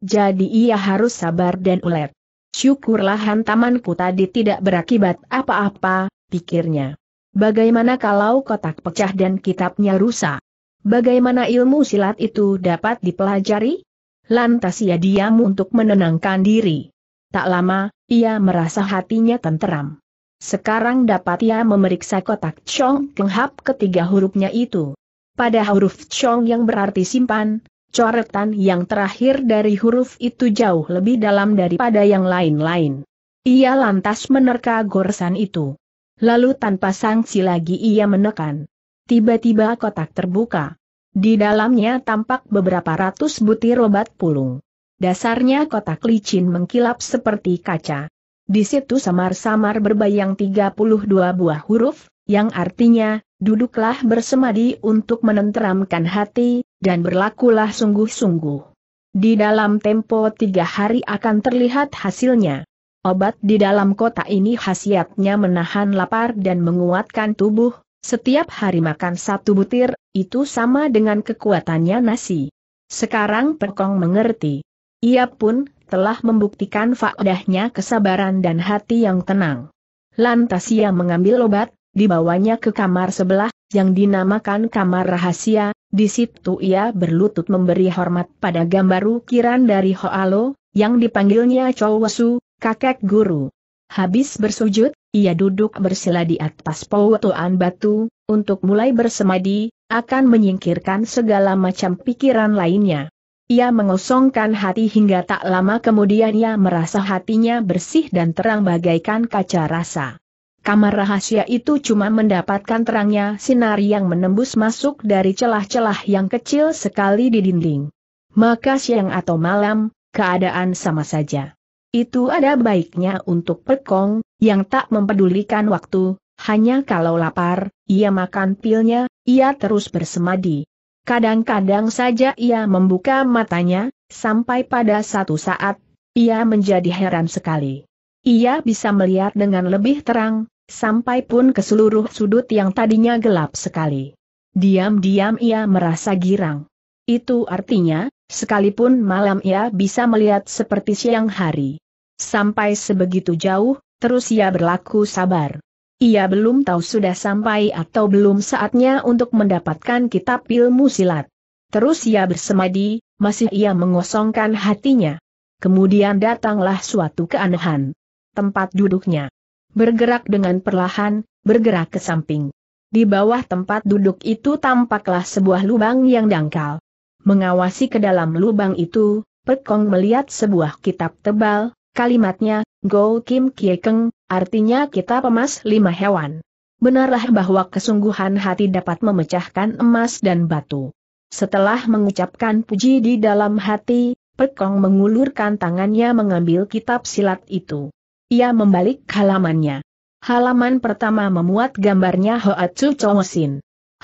Speaker 1: Jadi ia harus sabar dan ulet. Syukurlah hantamanku tadi tidak berakibat apa-apa, pikirnya. Bagaimana kalau kotak pecah dan kitabnya rusak? Bagaimana ilmu silat itu dapat dipelajari? Lantas ia diam untuk menenangkan diri. Tak lama, ia merasa hatinya tenteram. Sekarang dapat ia memeriksa kotak Chong keng hap ketiga hurufnya itu pada huruf chong yang berarti simpan, coretan yang terakhir dari huruf itu jauh lebih dalam daripada yang lain-lain. Ia lantas menerka gorsan itu. Lalu tanpa sanksi lagi ia menekan. Tiba-tiba kotak terbuka. Di dalamnya tampak beberapa ratus butir obat pulung. Dasarnya kotak licin mengkilap seperti kaca. Di situ samar-samar berbayang 32 buah huruf, yang artinya, duduklah bersemadi untuk menenteramkan hati, dan berlakulah sungguh-sungguh. Di dalam tempo tiga hari akan terlihat hasilnya. Obat di dalam kota ini khasiatnya menahan lapar dan menguatkan tubuh, setiap hari makan satu butir, itu sama dengan kekuatannya nasi. Sekarang Perkong mengerti. Ia pun telah membuktikan faedahnya kesabaran dan hati yang tenang. Lantas ia mengambil obat, Dibawanya ke kamar sebelah, yang dinamakan kamar rahasia, di situ ia berlutut memberi hormat pada gambar ukiran dari Hoalo, yang dipanggilnya Chowasu, kakek guru. Habis bersujud, ia duduk bersila di atas powotoan batu, untuk mulai bersemadi, akan menyingkirkan segala macam pikiran lainnya. Ia mengosongkan hati hingga tak lama kemudian ia merasa hatinya bersih dan terang bagaikan kaca rasa. Kamar rahasia itu cuma mendapatkan terangnya sinar yang menembus masuk dari celah-celah yang kecil sekali di dinding. Maka siang atau malam, keadaan sama saja. Itu ada baiknya untuk pekong, yang tak mempedulikan waktu, hanya kalau lapar, ia makan pilnya, ia terus bersemadi. Kadang-kadang saja ia membuka matanya, sampai pada satu saat, ia menjadi heran sekali. Ia bisa melihat dengan lebih terang, sampai pun ke seluruh sudut yang tadinya gelap sekali. Diam-diam ia merasa girang. Itu artinya, sekalipun malam ia bisa melihat seperti siang hari. Sampai sebegitu jauh, terus ia berlaku sabar. Ia belum tahu sudah sampai atau belum saatnya untuk mendapatkan kitab ilmu silat. Terus ia bersemadi, masih ia mengosongkan hatinya. Kemudian datanglah suatu keanehan. Tempat duduknya bergerak dengan perlahan, bergerak ke samping. Di bawah tempat duduk itu tampaklah sebuah lubang yang dangkal. Mengawasi ke dalam lubang itu, Pekong melihat sebuah kitab tebal, kalimatnya, Go Kim Kie Keng, artinya kitab emas lima hewan. Benarlah bahwa kesungguhan hati dapat memecahkan emas dan batu. Setelah mengucapkan puji di dalam hati, Pekong mengulurkan tangannya mengambil kitab silat itu. Ia membalik halamannya. Halaman pertama memuat gambarnya Hoat Tsu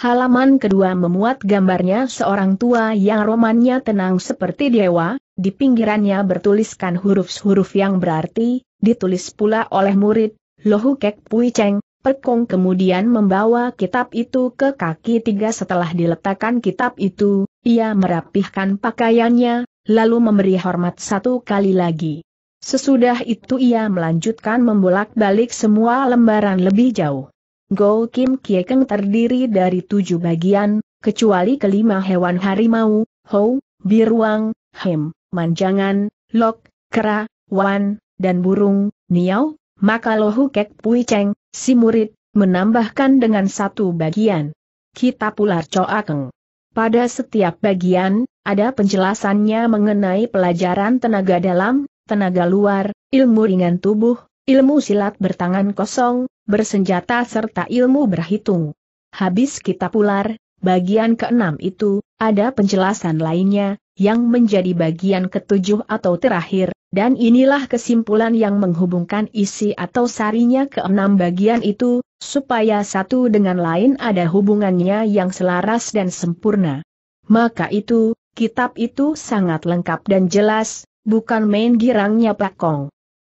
Speaker 1: Halaman kedua memuat gambarnya seorang tua yang romannya tenang seperti dewa, di pinggirannya bertuliskan huruf-huruf yang berarti, ditulis pula oleh murid, Lohu Kek Pui Cheng, Pekong kemudian membawa kitab itu ke kaki tiga setelah diletakkan kitab itu, ia merapihkan pakaiannya, lalu memberi hormat satu kali lagi. Sesudah itu ia melanjutkan membolak-balik semua lembaran lebih jauh. Go Kim Kiekeng terdiri dari tujuh bagian, kecuali kelima hewan harimau, Hou, Biruang, Hem, Manjangan, Lok, Kera, Wan, dan Burung, Niau, maka Lohu Kek Pui ceng, si murid, menambahkan dengan satu bagian. Kitab Ular Coakeng. Pada setiap bagian, ada penjelasannya mengenai pelajaran tenaga dalam, tenaga luar, ilmu ringan tubuh, ilmu silat bertangan kosong, bersenjata serta ilmu berhitung. Habis kita pular, bagian keenam itu, ada penjelasan lainnya, yang menjadi bagian ketujuh atau terakhir, dan inilah kesimpulan yang menghubungkan isi atau sarinya keenam bagian itu, supaya satu dengan lain ada hubungannya yang selaras dan sempurna. Maka itu, kitab itu sangat lengkap dan jelas, bukan main girangnya Pak Kong.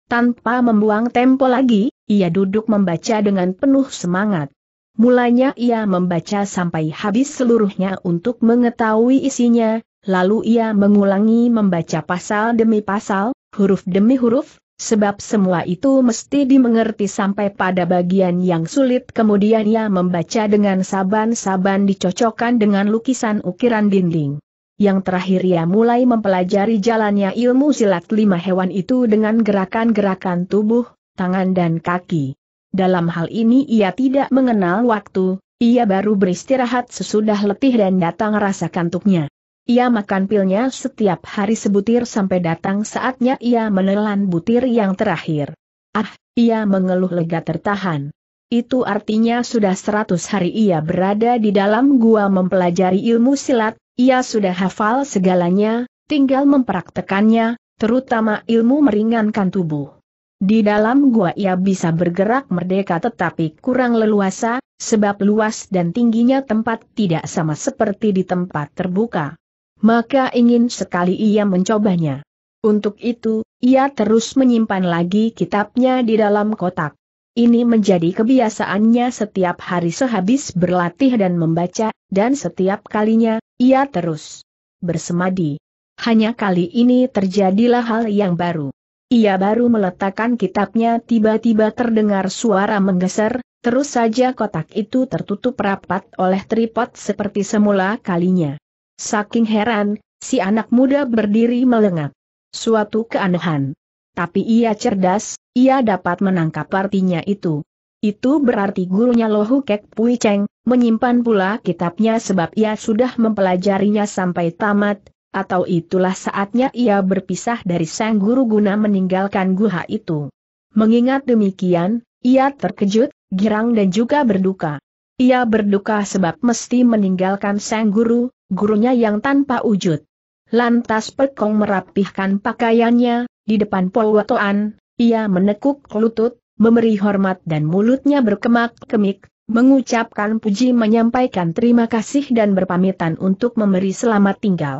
Speaker 1: Tanpa membuang tempo lagi, ia duduk membaca dengan penuh semangat. Mulanya ia membaca sampai habis seluruhnya untuk mengetahui isinya, lalu ia mengulangi membaca pasal demi pasal, huruf demi huruf, sebab semua itu mesti dimengerti sampai pada bagian yang sulit kemudian ia membaca dengan saban-saban dicocokkan dengan lukisan ukiran dinding yang terakhir ia mulai mempelajari jalannya ilmu silat lima hewan itu dengan gerakan-gerakan tubuh, tangan dan kaki. Dalam hal ini ia tidak mengenal waktu, ia baru beristirahat sesudah letih dan datang rasa kantuknya. Ia makan pilnya setiap hari sebutir sampai datang saatnya ia menelan butir yang terakhir. Ah, ia mengeluh lega tertahan. Itu artinya sudah seratus hari ia berada di dalam gua mempelajari ilmu silat, ia sudah hafal segalanya, tinggal mempraktekannya, terutama ilmu meringankan tubuh. Di dalam gua ia bisa bergerak merdeka tetapi kurang leluasa, sebab luas dan tingginya tempat tidak sama seperti di tempat terbuka. Maka ingin sekali ia mencobanya. Untuk itu, ia terus menyimpan lagi kitabnya di dalam kotak. Ini menjadi kebiasaannya setiap hari sehabis berlatih dan membaca, dan setiap kalinya, ia terus bersemadi. Hanya kali ini terjadilah hal yang baru. Ia baru meletakkan kitabnya tiba-tiba terdengar suara menggeser, terus saja kotak itu tertutup rapat oleh tripod seperti semula kalinya. Saking heran, si anak muda berdiri melengak. Suatu keanehan. Tapi ia cerdas, ia dapat menangkap artinya itu. Itu berarti gurunya Lohu Kek Pui Cheng, menyimpan pula kitabnya sebab ia sudah mempelajarinya sampai tamat, atau itulah saatnya ia berpisah dari sang guru guna meninggalkan guha itu. Mengingat demikian, ia terkejut, girang dan juga berduka. Ia berduka sebab mesti meninggalkan sang guru, gurunya yang tanpa wujud. Lantas Pekong merapihkan pakaiannya, di depan Polwatoan, ia menekuk lutut, memberi hormat dan mulutnya berkemak-kemik, mengucapkan puji menyampaikan terima kasih dan berpamitan untuk memberi selamat tinggal.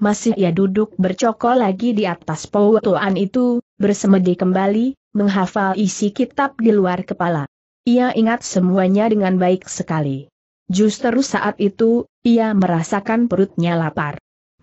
Speaker 1: Masih ia duduk bercokol lagi di atas Polwatoan itu, bersemedi kembali, menghafal isi kitab di luar kepala. Ia ingat semuanya dengan baik sekali. Justru saat itu, ia merasakan perutnya lapar.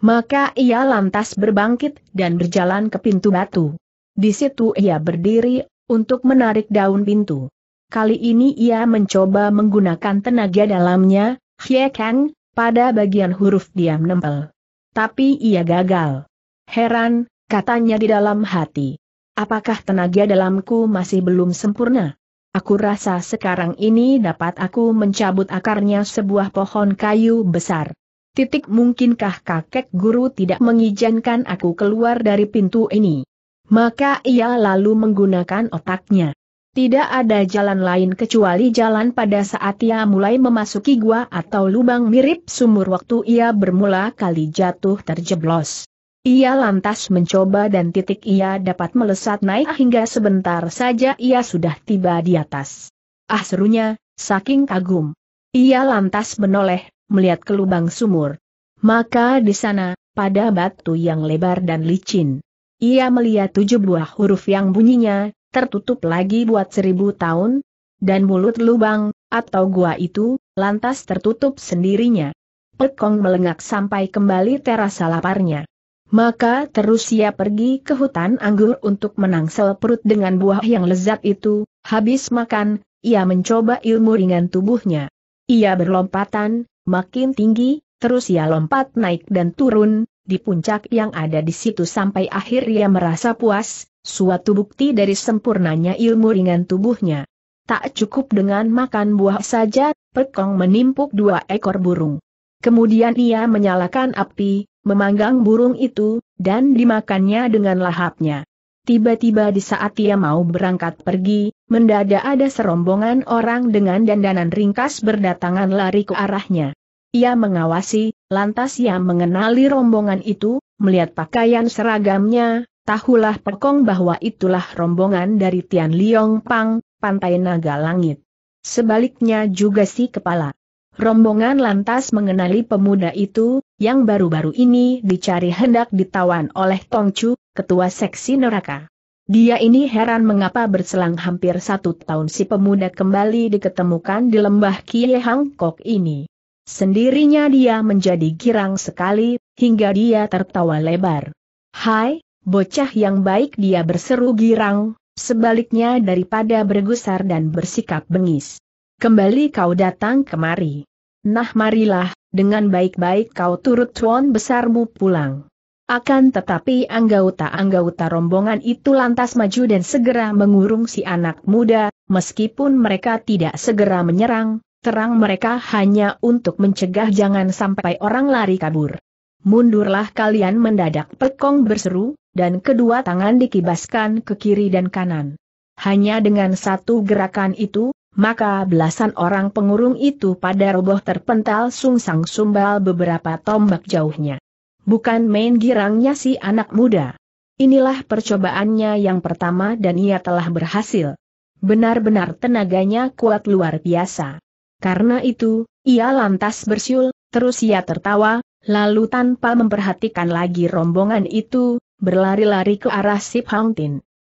Speaker 1: Maka ia lantas berbangkit dan berjalan ke pintu batu. Di situ ia berdiri, untuk menarik daun pintu. Kali ini ia mencoba menggunakan tenaga dalamnya, Hye Kang, pada bagian huruf diam nempel. Tapi ia gagal. Heran, katanya di dalam hati. Apakah tenaga dalamku masih belum sempurna? Aku rasa sekarang ini dapat aku mencabut akarnya sebuah pohon kayu besar. Titik mungkinkah kakek guru tidak mengizinkan aku keluar dari pintu ini? Maka ia lalu menggunakan otaknya. Tidak ada jalan lain kecuali jalan pada saat ia mulai memasuki gua atau lubang mirip sumur waktu ia bermula kali jatuh terjeblos. Ia lantas mencoba dan titik ia dapat melesat naik hingga sebentar saja ia sudah tiba di atas. Ah serunya, saking kagum. Ia lantas menoleh, melihat ke lubang sumur. Maka di sana, pada batu yang lebar dan licin. Ia melihat tujuh buah huruf yang bunyinya, tertutup lagi buat seribu tahun, dan mulut lubang, atau gua itu, lantas tertutup sendirinya. Pekong melengak sampai kembali terasa laparnya. Maka terus ia pergi ke hutan anggur untuk menangsel perut dengan buah yang lezat itu, habis makan, ia mencoba ilmu ringan tubuhnya. Ia berlompatan, Makin tinggi, terus ia lompat naik dan turun, di puncak yang ada di situ sampai akhir ia merasa puas, suatu bukti dari sempurnanya ilmu ringan tubuhnya. Tak cukup dengan makan buah saja, Pekong menimpuk dua ekor burung. Kemudian ia menyalakan api, memanggang burung itu, dan dimakannya dengan lahapnya. Tiba-tiba di saat ia mau berangkat pergi, mendadak ada serombongan orang dengan dandanan ringkas berdatangan lari ke arahnya. Ia mengawasi, lantas ia mengenali rombongan itu, melihat pakaian seragamnya, tahulah Pekong bahwa itulah rombongan dari Tian Liong Pang, Pantai Naga Langit. Sebaliknya juga si kepala. Rombongan lantas mengenali pemuda itu, yang baru-baru ini dicari hendak ditawan oleh Tongcu, ketua seksi neraka. Dia ini heran mengapa berselang hampir satu tahun si pemuda kembali diketemukan di lembah Kie Hangkok ini. Sendirinya dia menjadi girang sekali, hingga dia tertawa lebar. Hai, bocah yang baik dia berseru girang, sebaliknya daripada bergusar dan bersikap bengis. Kembali kau datang kemari. Nah marilah, dengan baik-baik kau turut tuan besarmu pulang. Akan tetapi anggota-anggota rombongan itu lantas maju dan segera mengurung si anak muda, meskipun mereka tidak segera menyerang, terang mereka hanya untuk mencegah jangan sampai orang lari kabur. Mundurlah kalian mendadak pekong berseru, dan kedua tangan dikibaskan ke kiri dan kanan. Hanya dengan satu gerakan itu, maka belasan orang pengurung itu pada roboh terpental sungsang sumbal beberapa tombak jauhnya. Bukan main girangnya si anak muda. Inilah percobaannya yang pertama dan ia telah berhasil. Benar-benar tenaganya kuat luar biasa. Karena itu, ia lantas bersiul, terus ia tertawa, lalu tanpa memperhatikan lagi rombongan itu, berlari-lari ke arah Sip Hang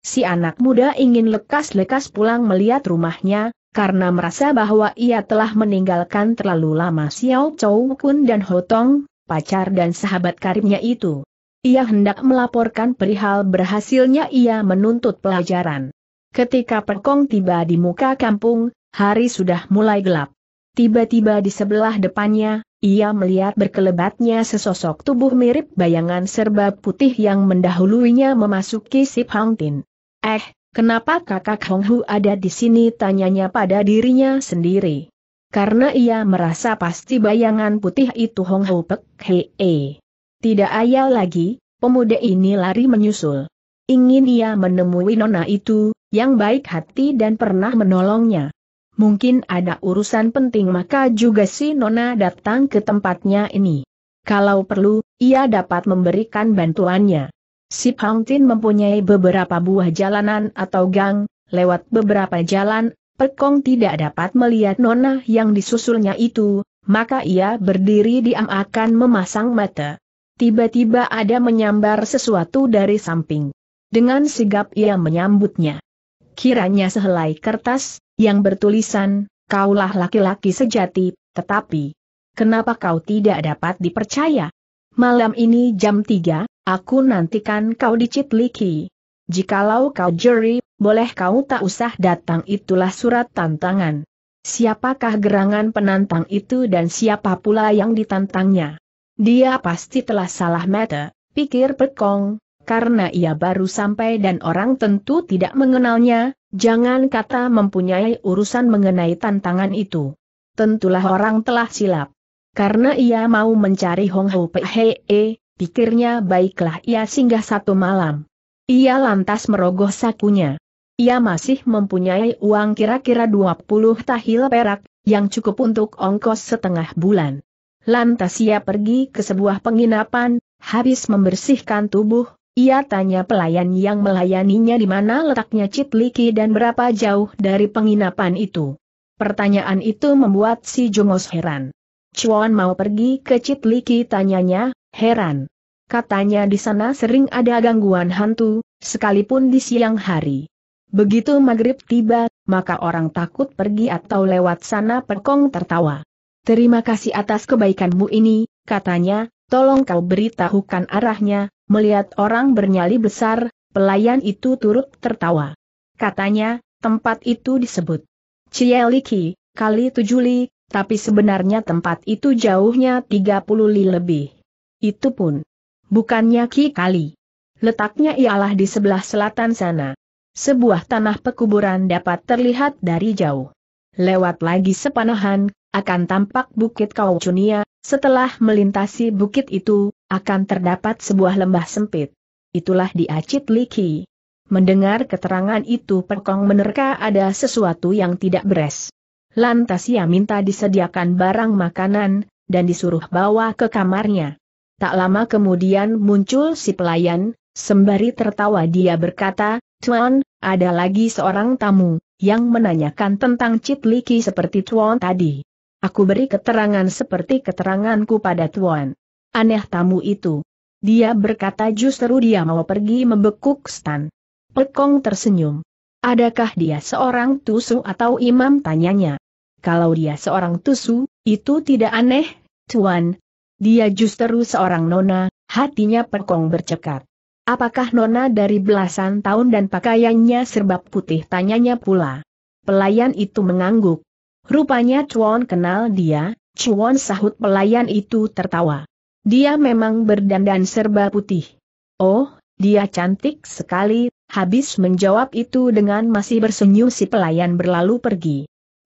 Speaker 1: Si anak muda ingin lekas-lekas pulang melihat rumahnya, karena merasa bahwa ia telah meninggalkan terlalu lama Xiao Chou Kun dan Hotong, pacar dan sahabat karibnya itu. Ia hendak melaporkan perihal berhasilnya ia menuntut pelajaran. Ketika Perkong tiba di muka kampung, hari sudah mulai gelap. Tiba-tiba di sebelah depannya, ia melihat berkelebatnya sesosok tubuh mirip bayangan serba putih yang mendahuluinya memasuki Sip Hang Tin. Eh, kenapa kakak Hong Hu ada di sini tanyanya pada dirinya sendiri. Karena ia merasa pasti bayangan putih itu Hong Ho Pek Hee. Tidak ayal lagi, pemuda ini lari menyusul. Ingin ia menemui nona itu, yang baik hati dan pernah menolongnya. Mungkin ada urusan penting maka juga si Nona datang ke tempatnya ini. Kalau perlu, ia dapat memberikan bantuannya. Si Pang Tin mempunyai beberapa buah jalanan atau gang, lewat beberapa jalan, Pekong tidak dapat melihat nona yang disusulnya itu, maka ia berdiri diam akan memasang mata. Tiba-tiba ada menyambar sesuatu dari samping. Dengan sigap ia menyambutnya. Kiranya sehelai kertas, yang bertulisan, kaulah laki-laki sejati, tetapi, kenapa kau tidak dapat dipercaya? Malam ini jam 3, aku nantikan kau dicitliki. Jikalau kau jeri, boleh kau tak usah datang itulah surat tantangan. Siapakah gerangan penantang itu dan siapa pula yang ditantangnya? Dia pasti telah salah mata, pikir Pekong, karena ia baru sampai dan orang tentu tidak mengenalnya, jangan kata mempunyai urusan mengenai tantangan itu. Tentulah orang telah silap. Karena ia mau mencari Hong Ho Pehee, eh, pikirnya baiklah ia singgah satu malam. Ia lantas merogoh sakunya. Ia masih mempunyai uang kira-kira 20 tahil perak, yang cukup untuk ongkos setengah bulan. Lantas ia pergi ke sebuah penginapan, habis membersihkan tubuh, ia tanya pelayan yang melayaninya di mana letaknya Citliki dan berapa jauh dari penginapan itu. Pertanyaan itu membuat si Jongos heran. Cuan mau pergi ke Citliki tanyanya, heran. Katanya di sana sering ada gangguan hantu, sekalipun di siang hari. Begitu maghrib tiba, maka orang takut pergi atau lewat sana perkong tertawa. Terima kasih atas kebaikanmu ini, katanya, tolong kau beritahukan arahnya, melihat orang bernyali besar, pelayan itu turut tertawa. Katanya, tempat itu disebut Cieliki, kali tujuh li, tapi sebenarnya tempat itu jauhnya tiga puluh li lebih. Itu pun bukannya Ki Kali. Letaknya ialah di sebelah selatan sana sebuah tanah pekuburan dapat terlihat dari jauh. Lewat lagi sepanahan, akan tampak Bukit Kaucunia, setelah melintasi bukit itu, akan terdapat sebuah lembah sempit. Itulah di Acit Liki. Mendengar keterangan itu Perkong menerka ada sesuatu yang tidak beres. Lantas ia minta disediakan barang makanan, dan disuruh bawa ke kamarnya. Tak lama kemudian muncul si pelayan, sembari tertawa dia berkata, Tuan, ada lagi seorang tamu, yang menanyakan tentang Liki seperti Tuan tadi. Aku beri keterangan seperti keteranganku pada Tuan. Aneh tamu itu. Dia berkata justru dia mau pergi membekuk stan. Pekong tersenyum. Adakah dia seorang tusu atau imam tanyanya? Kalau dia seorang tusu, itu tidak aneh, Tuan. Dia justru seorang nona, hatinya Pekong bercekat. Apakah nona dari belasan tahun dan pakaiannya serba putih? Tanyanya pula. Pelayan itu mengangguk. Rupanya Chuan kenal dia, Chuan sahut pelayan itu tertawa. Dia memang berdandan serba putih. Oh, dia cantik sekali, habis menjawab itu dengan masih bersenyum si pelayan berlalu pergi.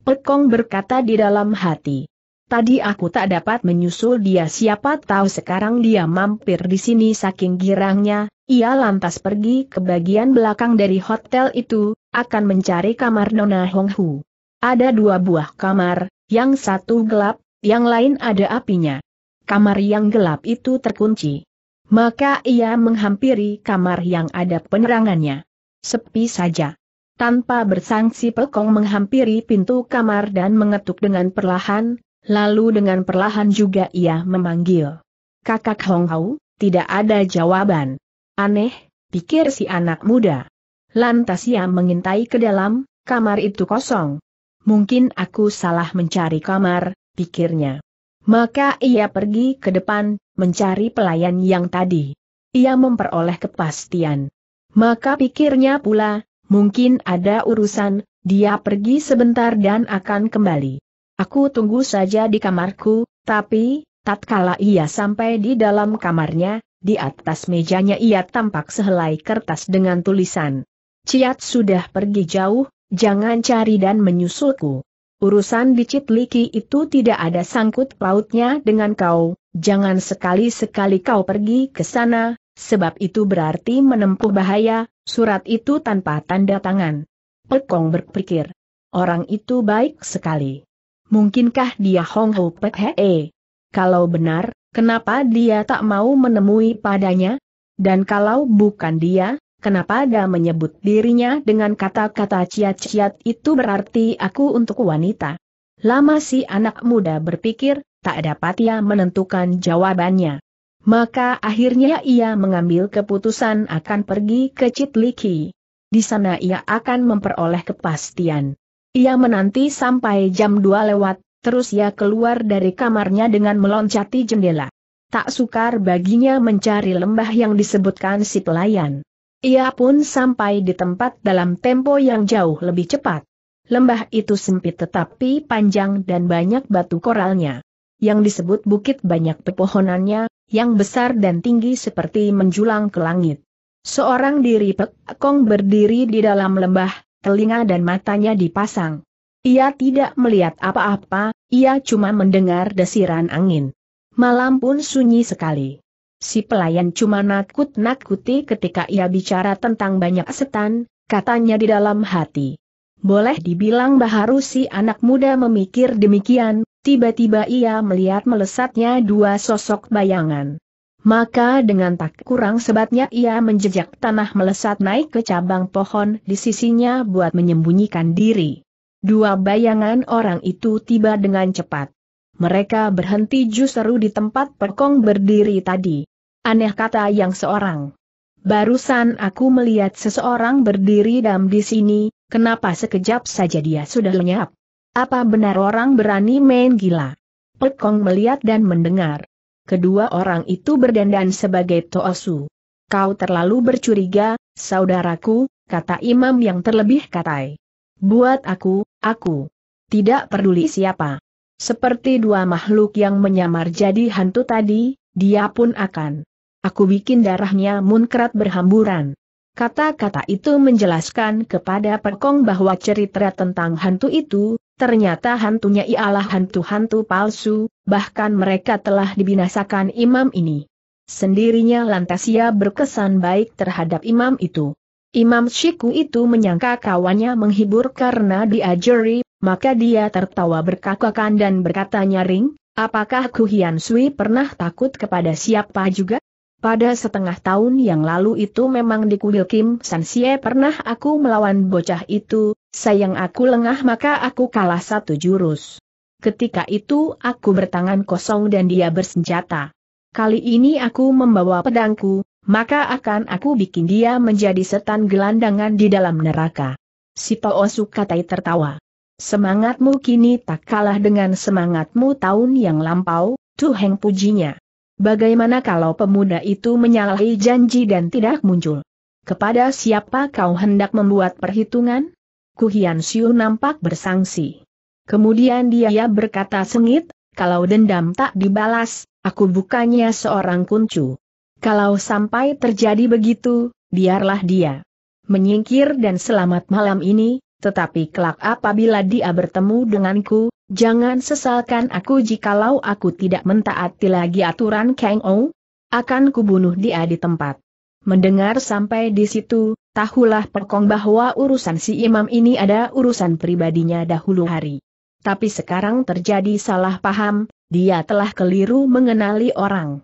Speaker 1: Pekong berkata di dalam hati. Tadi aku tak dapat menyusul dia siapa tahu sekarang dia mampir di sini saking girangnya, ia lantas pergi ke bagian belakang dari hotel itu, akan mencari kamar Nona Hong Hu. Ada dua buah kamar, yang satu gelap, yang lain ada apinya. Kamar yang gelap itu terkunci. Maka ia menghampiri kamar yang ada penerangannya. Sepi saja. Tanpa bersangsi Pekong menghampiri pintu kamar dan mengetuk dengan perlahan, lalu dengan perlahan juga ia memanggil. Kakak Hong Hau, tidak ada jawaban. Aneh, pikir si anak muda. Lantas ia mengintai ke dalam, kamar itu kosong. Mungkin aku salah mencari kamar, pikirnya. Maka ia pergi ke depan, mencari pelayan yang tadi. Ia memperoleh kepastian. Maka pikirnya pula, mungkin ada urusan, dia pergi sebentar dan akan kembali. Aku tunggu saja di kamarku, tapi, tatkala ia sampai di dalam kamarnya, di atas mejanya ia tampak sehelai kertas dengan tulisan. Ciat sudah pergi jauh, jangan cari dan menyusulku. Urusan di Citliki itu tidak ada sangkut pautnya dengan kau, jangan sekali-sekali kau pergi ke sana, sebab itu berarti menempuh bahaya, surat itu tanpa tanda tangan. Pekong berpikir, orang itu baik sekali. Mungkinkah dia Hong Ho Pek Hee? Kalau benar, Kenapa dia tak mau menemui padanya? Dan kalau bukan dia, kenapa dia menyebut dirinya dengan kata-kata ciat-ciat itu berarti aku untuk wanita? Lama si anak muda berpikir, tak dapat ia menentukan jawabannya. Maka akhirnya ia mengambil keputusan akan pergi ke Citliki. Di sana ia akan memperoleh kepastian. Ia menanti sampai jam 2 lewat, Terus ia keluar dari kamarnya dengan meloncati jendela. Tak sukar baginya mencari lembah yang disebutkan si pelayan. Ia pun sampai di tempat dalam tempo yang jauh lebih cepat. Lembah itu sempit tetapi panjang dan banyak batu koralnya. Yang disebut bukit banyak pepohonannya, yang besar dan tinggi seperti menjulang ke langit. Seorang diri Pek Kong berdiri di dalam lembah, telinga dan matanya dipasang. Ia tidak melihat apa-apa, ia cuma mendengar desiran angin. Malam pun sunyi sekali. Si pelayan cuma nakut-nakuti ketika ia bicara tentang banyak setan, katanya di dalam hati. Boleh dibilang Baharu si anak muda memikir demikian, tiba-tiba ia melihat melesatnya dua sosok bayangan. Maka dengan tak kurang sebatnya ia menjejak tanah melesat naik ke cabang pohon di sisinya buat menyembunyikan diri. Dua bayangan orang itu tiba dengan cepat. Mereka berhenti justru di tempat perkong berdiri tadi. Aneh kata yang seorang. Barusan aku melihat seseorang berdiri dam di sini, kenapa sekejap saja dia sudah lenyap? Apa benar orang berani main gila? Perkong melihat dan mendengar. Kedua orang itu berdandan sebagai Toosu. Kau terlalu bercuriga, saudaraku, kata imam yang terlebih katai. Buat aku, aku. Tidak peduli siapa. Seperti dua makhluk yang menyamar jadi hantu tadi, dia pun akan. Aku bikin darahnya munkrat berhamburan. Kata-kata itu menjelaskan kepada Perkong bahwa cerita tentang hantu itu, ternyata hantunya ialah hantu-hantu palsu, bahkan mereka telah dibinasakan imam ini. Sendirinya lantas ia berkesan baik terhadap imam itu. Imam Syiku itu menyangka kawannya menghibur karena diajari, maka dia tertawa berkakakan dan berkata nyaring, apakah Hian Sui pernah takut kepada siapa juga? Pada setengah tahun yang lalu itu memang di kuil Kim San Xie pernah aku melawan bocah itu, sayang aku lengah maka aku kalah satu jurus. Ketika itu aku bertangan kosong dan dia bersenjata. Kali ini aku membawa pedangku, maka akan aku bikin dia menjadi setan gelandangan di dalam neraka. Si Pao Sukatai tertawa. Semangatmu kini tak kalah dengan semangatmu tahun yang lampau, Tuheng pujinya. Bagaimana kalau pemuda itu menyalahi janji dan tidak muncul? Kepada siapa kau hendak membuat perhitungan? Kuhian Siu nampak bersangsi. Kemudian dia berkata sengit, kalau dendam tak dibalas, aku bukannya seorang kuncu. Kalau sampai terjadi begitu, biarlah dia menyingkir dan selamat malam ini, tetapi kelak apabila dia bertemu denganku, jangan sesalkan aku jikalau aku tidak mentaati lagi aturan Kang Ou. Akan kubunuh dia di tempat. Mendengar sampai di situ, tahulah Pekong bahwa urusan si imam ini ada urusan pribadinya dahulu hari. Tapi sekarang terjadi salah paham, dia telah keliru mengenali orang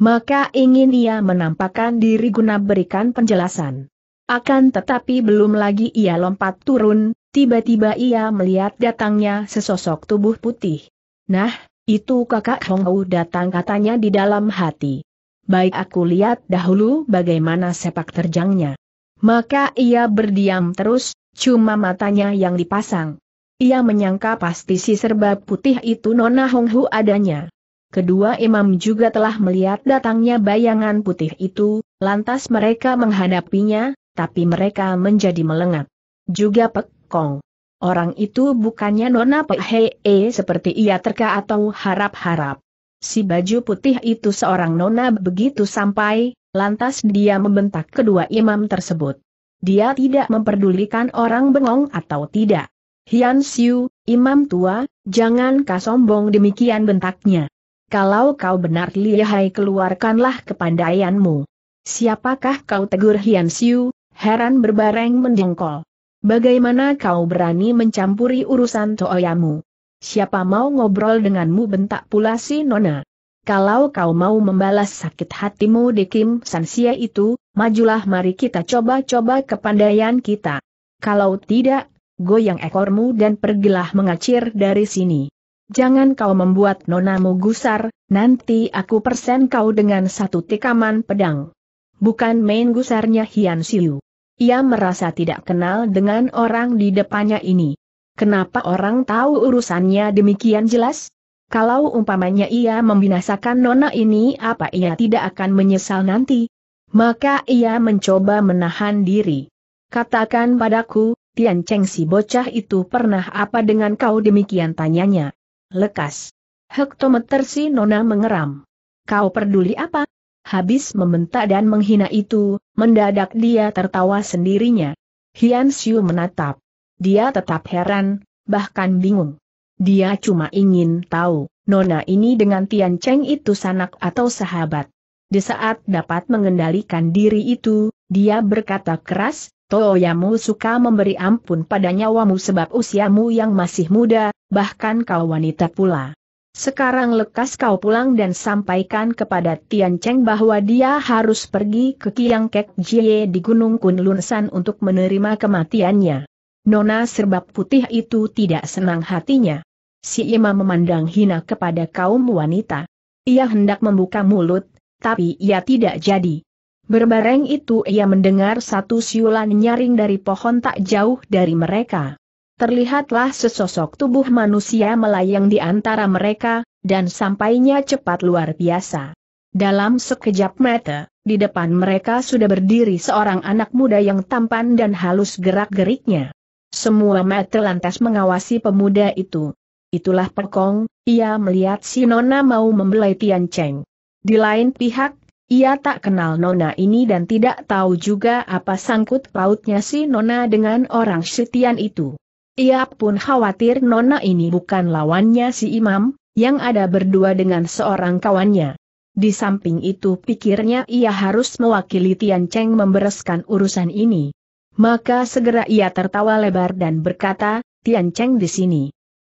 Speaker 1: maka ingin ia menampakkan diri guna berikan penjelasan. Akan tetapi belum lagi ia lompat turun, tiba-tiba ia melihat datangnya sesosok tubuh putih. Nah, itu kakak Hong Hou datang katanya di dalam hati. Baik aku lihat dahulu bagaimana sepak terjangnya. Maka ia berdiam terus, cuma matanya yang dipasang. Ia menyangka pasti si serba putih itu Nona Hong Hu adanya. Kedua imam juga telah melihat datangnya bayangan putih itu, lantas mereka menghadapinya, tapi mereka menjadi melengat. Juga pekong. Orang itu bukannya Nona pehe e seperti ia terka atau harap-harap. Si baju putih itu seorang Nona begitu sampai, lantas dia membentak kedua imam tersebut. Dia tidak memperdulikan orang bengong atau tidak. Hian Siu, imam tua, jangan kasombong demikian bentaknya. Kalau kau benar lihai keluarkanlah kepandaianmu. Siapakah kau tegur Hian Siu, heran berbareng mendengkol. Bagaimana kau berani mencampuri urusan Tooyamu? Siapa mau ngobrol denganmu bentak pula si Nona. Kalau kau mau membalas sakit hatimu di Kim Sansia itu, majulah mari kita coba-coba kepandaian kita. Kalau tidak, goyang ekormu dan pergilah mengacir dari sini jangan kau membuat nonamu gusar, nanti aku persen kau dengan satu tikaman pedang. Bukan main gusarnya Hian Siu. Ia merasa tidak kenal dengan orang di depannya ini. Kenapa orang tahu urusannya demikian jelas? Kalau umpamanya ia membinasakan nona ini apa ia tidak akan menyesal nanti? Maka ia mencoba menahan diri. Katakan padaku, Tian Cheng si bocah itu pernah apa dengan kau demikian tanyanya lekas. Hektometer si Nona mengeram. Kau peduli apa? Habis membentak dan menghina itu, mendadak dia tertawa sendirinya. Hian Xiu menatap. Dia tetap heran, bahkan bingung. Dia cuma ingin tahu, Nona ini dengan Tian Cheng itu sanak atau sahabat. Di saat dapat mengendalikan diri itu, dia berkata keras, Toyamu suka memberi ampun pada nyawamu sebab usiamu yang masih muda, bahkan kau wanita pula. Sekarang lekas kau pulang dan sampaikan kepada Tian Cheng bahwa dia harus pergi ke Kiang Kek Jie di Gunung Kunlunsan untuk menerima kematiannya. Nona serbak putih itu tidak senang hatinya. Si Ima memandang hina kepada kaum wanita. Ia hendak membuka mulut, tapi ia tidak jadi. Berbareng itu ia mendengar satu siulan nyaring dari pohon tak jauh dari mereka. Terlihatlah sesosok tubuh manusia melayang di antara mereka, dan sampainya cepat luar biasa. Dalam sekejap mata, di depan mereka sudah berdiri seorang anak muda yang tampan dan halus gerak-geriknya. Semua mata lantas mengawasi pemuda itu. Itulah Perkong, ia melihat si Nona mau membelai Tian Cheng. Di lain pihak, ia tak kenal Nona ini dan tidak tahu juga apa sangkut pautnya si Nona dengan orang setian itu. Ia pun khawatir Nona ini bukan lawannya si Imam, yang ada berdua dengan seorang kawannya. Di samping itu pikirnya ia harus mewakili Tian Cheng membereskan urusan ini. Maka segera ia tertawa lebar dan berkata, Tian Cheng di sini.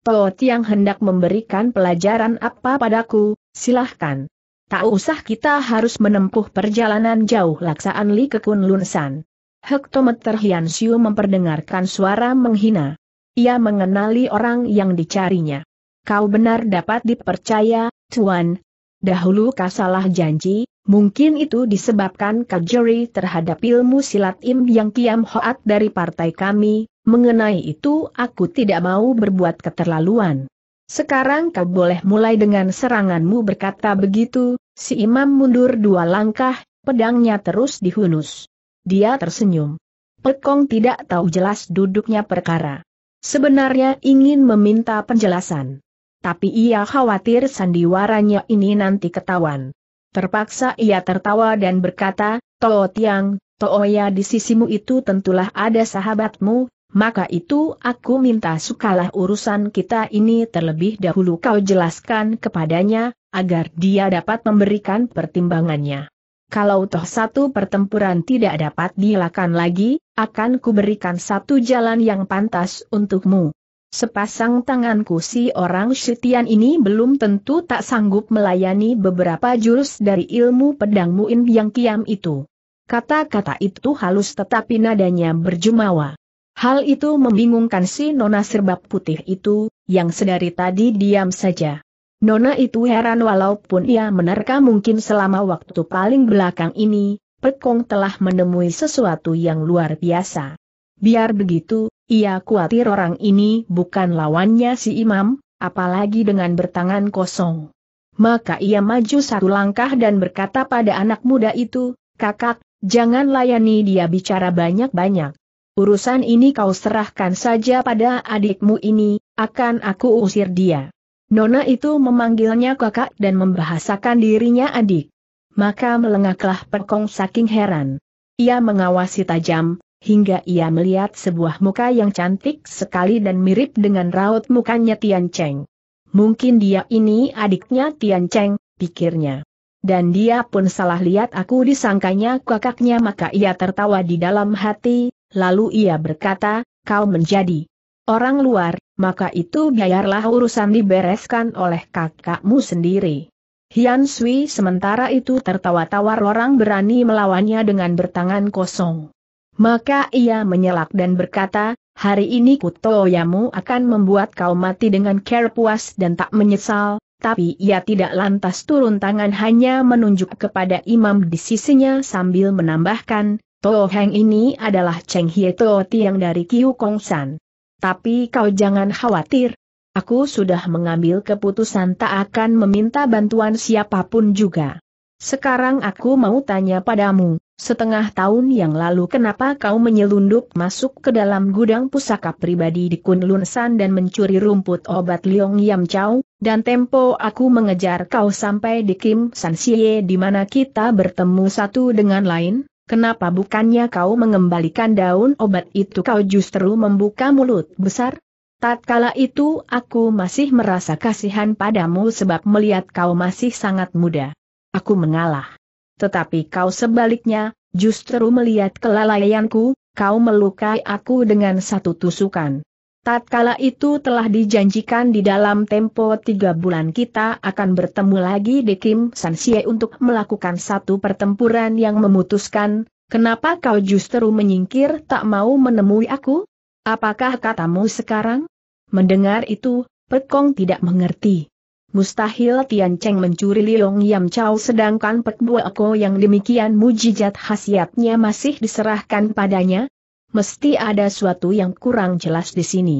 Speaker 1: Po yang hendak memberikan pelajaran apa padaku, silahkan. Tak usah kita harus menempuh perjalanan jauh laksaan Li Kekun Lunsan. Hektometer Hian Siu memperdengarkan suara menghina. Ia mengenali orang yang dicarinya. Kau benar dapat dipercaya, Tuan. Dahulu kau salah janji, mungkin itu disebabkan kajeri terhadap ilmu silat Im yang Kiam Hoat dari partai kami, mengenai itu aku tidak mau berbuat keterlaluan. Sekarang kau boleh mulai dengan seranganmu berkata begitu, si imam mundur dua langkah, pedangnya terus dihunus. Dia tersenyum. Pekong tidak tahu jelas duduknya perkara. Sebenarnya ingin meminta penjelasan. Tapi ia khawatir sandiwaranya ini nanti ketahuan. Terpaksa ia tertawa dan berkata, Toh Tiang, Tooya di sisimu itu tentulah ada sahabatmu, maka itu aku minta sukalah urusan kita ini terlebih dahulu kau jelaskan kepadanya, agar dia dapat memberikan pertimbangannya. Kalau toh satu pertempuran tidak dapat dilakukan lagi, akan kuberikan satu jalan yang pantas untukmu. Sepasang tanganku si orang Syitian ini belum tentu tak sanggup melayani beberapa jurus dari ilmu pedangmu yang kiam itu. Kata-kata itu halus tetapi nadanya berjumawa. Hal itu membingungkan si Nona serbab putih itu, yang sedari tadi diam saja. Nona itu heran walaupun ia menerka mungkin selama waktu paling belakang ini, Pekong telah menemui sesuatu yang luar biasa. Biar begitu, ia khawatir orang ini bukan lawannya si imam, apalagi dengan bertangan kosong. Maka ia maju satu langkah dan berkata pada anak muda itu, kakak, jangan layani dia bicara banyak-banyak. Urusan ini kau serahkan saja pada adikmu ini, akan aku usir dia. Nona itu memanggilnya kakak dan membahasakan dirinya adik. Maka melengaklah perkong saking heran. Ia mengawasi tajam, hingga ia melihat sebuah muka yang cantik sekali dan mirip dengan raut mukanya Tian Cheng. Mungkin dia ini adiknya Tian Cheng, pikirnya. Dan dia pun salah lihat aku disangkanya kakaknya maka ia tertawa di dalam hati, Lalu ia berkata, kau menjadi orang luar, maka itu biarlah urusan dibereskan oleh kakakmu sendiri. Hian Sui sementara itu tertawa-tawar orang berani melawannya dengan bertangan kosong. Maka ia menyelak dan berkata, hari ini kutoyamu akan membuat kau mati dengan care puas dan tak menyesal, tapi ia tidak lantas turun tangan hanya menunjuk kepada imam di sisinya sambil menambahkan, Tao Heng ini adalah Cheng Hie Tao Tiang dari Kiu Kong San. Tapi kau jangan khawatir. Aku sudah mengambil keputusan tak akan meminta bantuan siapapun juga. Sekarang aku mau tanya padamu, setengah tahun yang lalu kenapa kau menyelundup masuk ke dalam gudang pusaka pribadi di Kunlun San dan mencuri rumput obat Liong Yam Chow, dan tempo aku mengejar kau sampai di Kim San Xie di mana kita bertemu satu dengan lain? Kenapa bukannya kau mengembalikan daun obat itu kau justru membuka mulut besar? Tatkala itu aku masih merasa kasihan padamu sebab melihat kau masih sangat muda. Aku mengalah. Tetapi kau sebaliknya, justru melihat kelalaianku, kau melukai aku dengan satu tusukan. Tatkala itu telah dijanjikan di dalam tempo tiga bulan kita akan bertemu lagi di Kim San Xie untuk melakukan satu pertempuran yang memutuskan, kenapa kau justru menyingkir tak mau menemui aku? Apakah katamu sekarang? Mendengar itu, Pekong tidak mengerti. Mustahil Tian Cheng mencuri Lilong Yam Chow sedangkan Pek Buako yang demikian mujijat khasiatnya masih diserahkan padanya, mesti ada suatu yang kurang jelas di sini.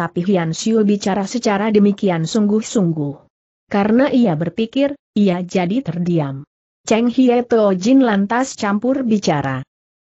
Speaker 1: Tapi Hian Xiu bicara secara demikian sungguh-sungguh. Karena ia berpikir, ia jadi terdiam. Cheng Hie Teo Jin lantas campur bicara.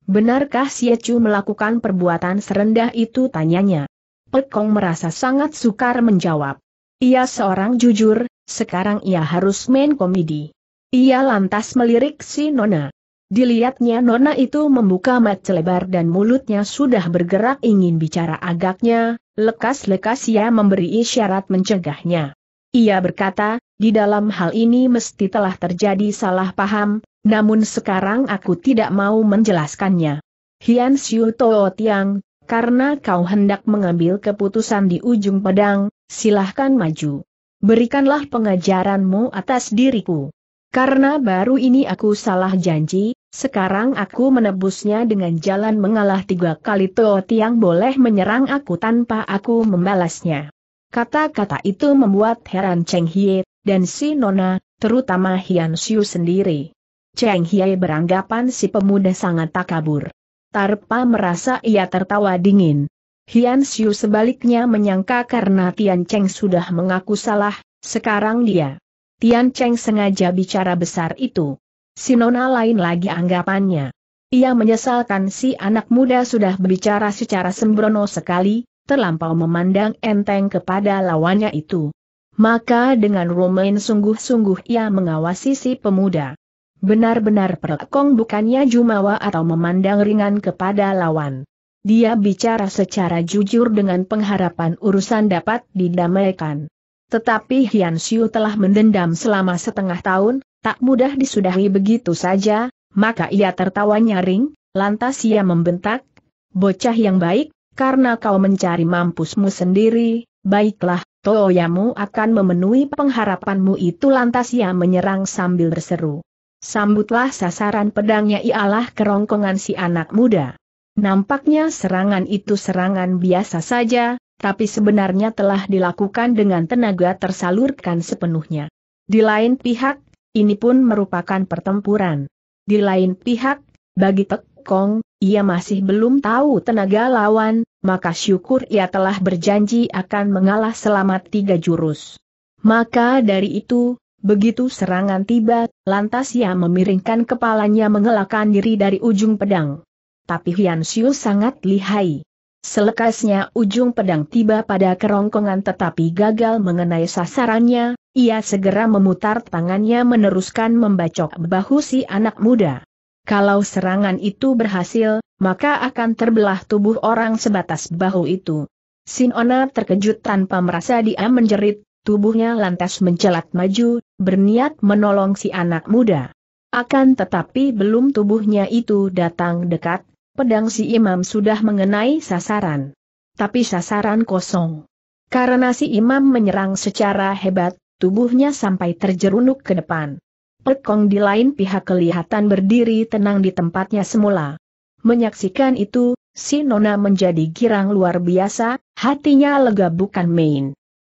Speaker 1: Benarkah Xie Chu melakukan perbuatan serendah itu tanyanya? Kong merasa sangat sukar menjawab. Ia seorang jujur, sekarang ia harus main komedi. Ia lantas melirik si Nona. Dilihatnya Nona itu membuka mat lebar dan mulutnya sudah bergerak ingin bicara agaknya, lekas-lekas ia memberi isyarat mencegahnya. Ia berkata, di dalam hal ini mesti telah terjadi salah paham, namun sekarang aku tidak mau menjelaskannya. Hian Siu Tuo Tiang, karena kau hendak mengambil keputusan di ujung pedang, silahkan maju. Berikanlah pengajaranmu atas diriku. Karena baru ini aku salah janji, sekarang aku menebusnya dengan jalan mengalah tiga kali Tio Tiang boleh menyerang aku tanpa aku membalasnya. Kata-kata itu membuat heran Cheng Hie, dan si Nona, terutama Hian Xiu sendiri. Cheng Hie beranggapan si pemuda sangat takabur. Tarpa merasa ia tertawa dingin. Hian Xiu sebaliknya menyangka karena Tian Cheng sudah mengaku salah, sekarang dia. Tian Cheng sengaja bicara besar itu si Nona lain lagi anggapannya. Ia menyesalkan si anak muda sudah berbicara secara sembrono sekali, terlampau memandang enteng kepada lawannya itu. Maka dengan Romain sungguh-sungguh ia mengawasi si pemuda. Benar-benar perlekong bukannya jumawa atau memandang ringan kepada lawan. Dia bicara secara jujur dengan pengharapan urusan dapat didamaikan. Tetapi Hian Xiu telah mendendam selama setengah tahun, tak mudah disudahi begitu saja, maka ia tertawa nyaring, lantas ia membentak, bocah yang baik, karena kau mencari mampusmu sendiri, baiklah, toyamu akan memenuhi pengharapanmu itu lantas ia menyerang sambil berseru. Sambutlah sasaran pedangnya ialah kerongkongan si anak muda. Nampaknya serangan itu serangan biasa saja, tapi sebenarnya telah dilakukan dengan tenaga tersalurkan sepenuhnya. Di lain pihak, ini pun merupakan pertempuran. Di lain pihak, bagi Tek Kong, ia masih belum tahu tenaga lawan, maka syukur ia telah berjanji akan mengalah selama tiga jurus. Maka dari itu, begitu serangan tiba, lantas ia memiringkan kepalanya mengelakkan diri dari ujung pedang. Tapi Hian Xiu sangat lihai. Selekasnya ujung pedang tiba pada kerongkongan tetapi gagal mengenai sasarannya, ia segera memutar tangannya meneruskan membacok bahu si anak muda. Kalau serangan itu berhasil, maka akan terbelah tubuh orang sebatas bahu itu. Sinona terkejut tanpa merasa dia menjerit, tubuhnya lantas mencelat maju, berniat menolong si anak muda. Akan tetapi belum tubuhnya itu datang dekat, pedang si imam sudah mengenai sasaran. Tapi sasaran kosong. Karena si imam menyerang secara hebat, tubuhnya sampai terjerunuk ke depan. Pekong di lain pihak kelihatan berdiri tenang di tempatnya semula. Menyaksikan itu, si Nona menjadi girang luar biasa, hatinya lega bukan main.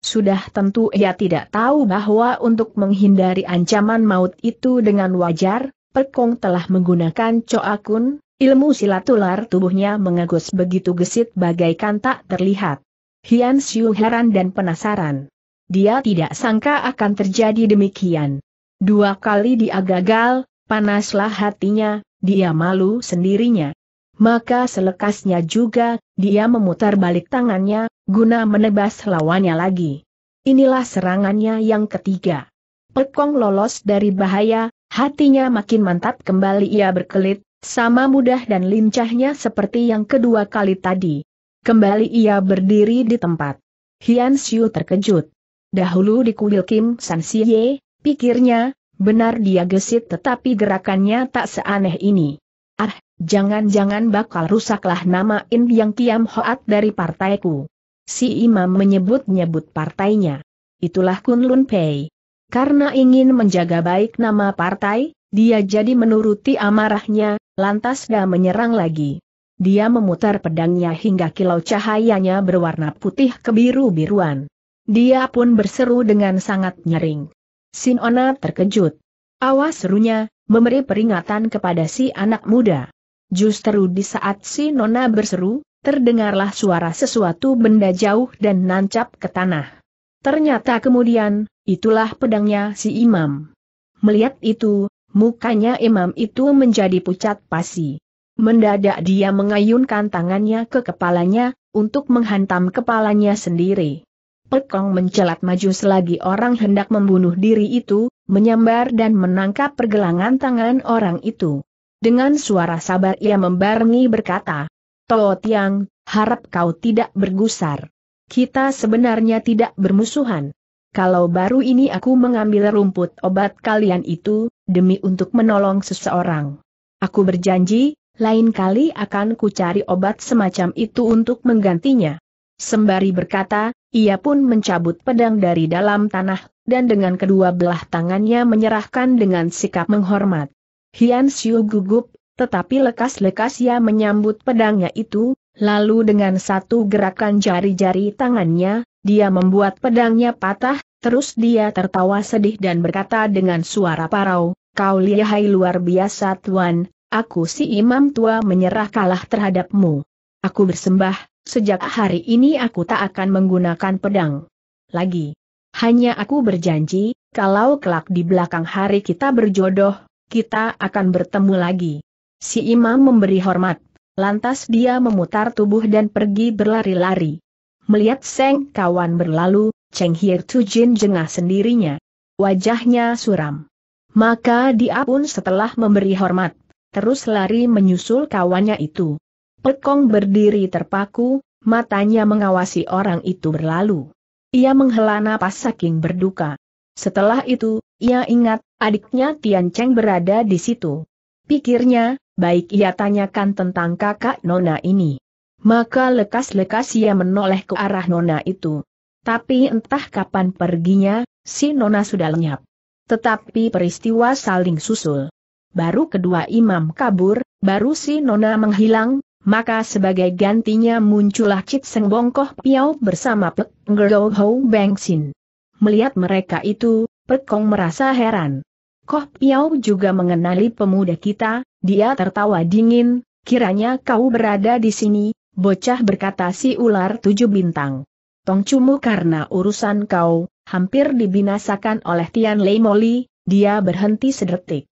Speaker 1: Sudah tentu ia tidak tahu bahwa untuk menghindari ancaman maut itu dengan wajar, Pekong telah menggunakan Coakun, Ilmu silat ular tubuhnya mengagus begitu gesit bagaikan tak terlihat. Hian Xiu heran dan penasaran. Dia tidak sangka akan terjadi demikian. Dua kali dia gagal, panaslah hatinya, dia malu sendirinya. Maka selekasnya juga, dia memutar balik tangannya, guna menebas lawannya lagi. Inilah serangannya yang ketiga. Pekong lolos dari bahaya, hatinya makin mantap kembali ia berkelit, sama mudah dan lincahnya seperti yang kedua kali tadi. Kembali ia berdiri di tempat. Hian Xiu terkejut. Dahulu di kuil Kim San Siye, pikirnya, benar dia gesit tetapi gerakannya tak seaneh ini. Ah, jangan-jangan bakal rusaklah nama In Yang Kiam Hoat dari partaiku. Si imam menyebut-nyebut partainya. Itulah Kun Lun Pei. Karena ingin menjaga baik nama partai, dia jadi menuruti amarahnya, lantas gak menyerang lagi. Dia memutar pedangnya hingga kilau cahayanya berwarna putih kebiru-biruan. Dia pun berseru dengan sangat nyering. Sinona terkejut. Awas serunya, memberi peringatan kepada si anak muda. Justru di saat si Nona berseru, terdengarlah suara sesuatu benda jauh dan nancap ke tanah. Ternyata kemudian, itulah pedangnya si imam. Melihat itu, mukanya imam itu menjadi pucat pasi. Mendadak dia mengayunkan tangannya ke kepalanya, untuk menghantam kepalanya sendiri. Pekong mencelat maju selagi orang hendak membunuh diri itu, menyambar dan menangkap pergelangan tangan orang itu. Dengan suara sabar ia membarengi berkata, Toh Tiang, harap kau tidak bergusar. Kita sebenarnya tidak bermusuhan kalau baru ini aku mengambil rumput obat kalian itu, demi untuk menolong seseorang. Aku berjanji, lain kali akan kucari obat semacam itu untuk menggantinya. Sembari berkata, ia pun mencabut pedang dari dalam tanah, dan dengan kedua belah tangannya menyerahkan dengan sikap menghormat. Hian Xiu gugup, tetapi lekas-lekas ia menyambut pedangnya itu, Lalu dengan satu gerakan jari-jari tangannya, dia membuat pedangnya patah, terus dia tertawa sedih dan berkata dengan suara parau, Kau lihai luar biasa tuan, aku si imam tua menyerah kalah terhadapmu. Aku bersembah, sejak hari ini aku tak akan menggunakan pedang. Lagi. Hanya aku berjanji, kalau kelak di belakang hari kita berjodoh, kita akan bertemu lagi. Si imam memberi hormat. Lantas dia memutar tubuh dan pergi berlari-lari. Melihat Seng kawan berlalu, Cheng Hir Tujin jengah sendirinya. Wajahnya suram. Maka dia pun setelah memberi hormat, terus lari menyusul kawannya itu. Pekong berdiri terpaku, matanya mengawasi orang itu berlalu. Ia menghela napas saking berduka. Setelah itu, ia ingat, adiknya Tian Cheng berada di situ. Pikirnya, baik ia tanyakan tentang kakak Nona ini. Maka lekas-lekas ia menoleh ke arah Nona itu. Tapi entah kapan perginya, si Nona sudah lenyap. Tetapi peristiwa saling susul. Baru kedua imam kabur, baru si Nona menghilang, maka sebagai gantinya muncullah cik Seng Bongkoh Piau bersama Pek Ngerou Hou Bengsin. Melihat mereka itu, Pekong merasa heran. Koh Piau juga mengenali pemuda kita, dia tertawa dingin, kiranya kau berada di sini, bocah berkata si ular tujuh bintang. Tongcumu karena urusan kau, hampir dibinasakan oleh Tian Lei Moli, dia berhenti sedetik.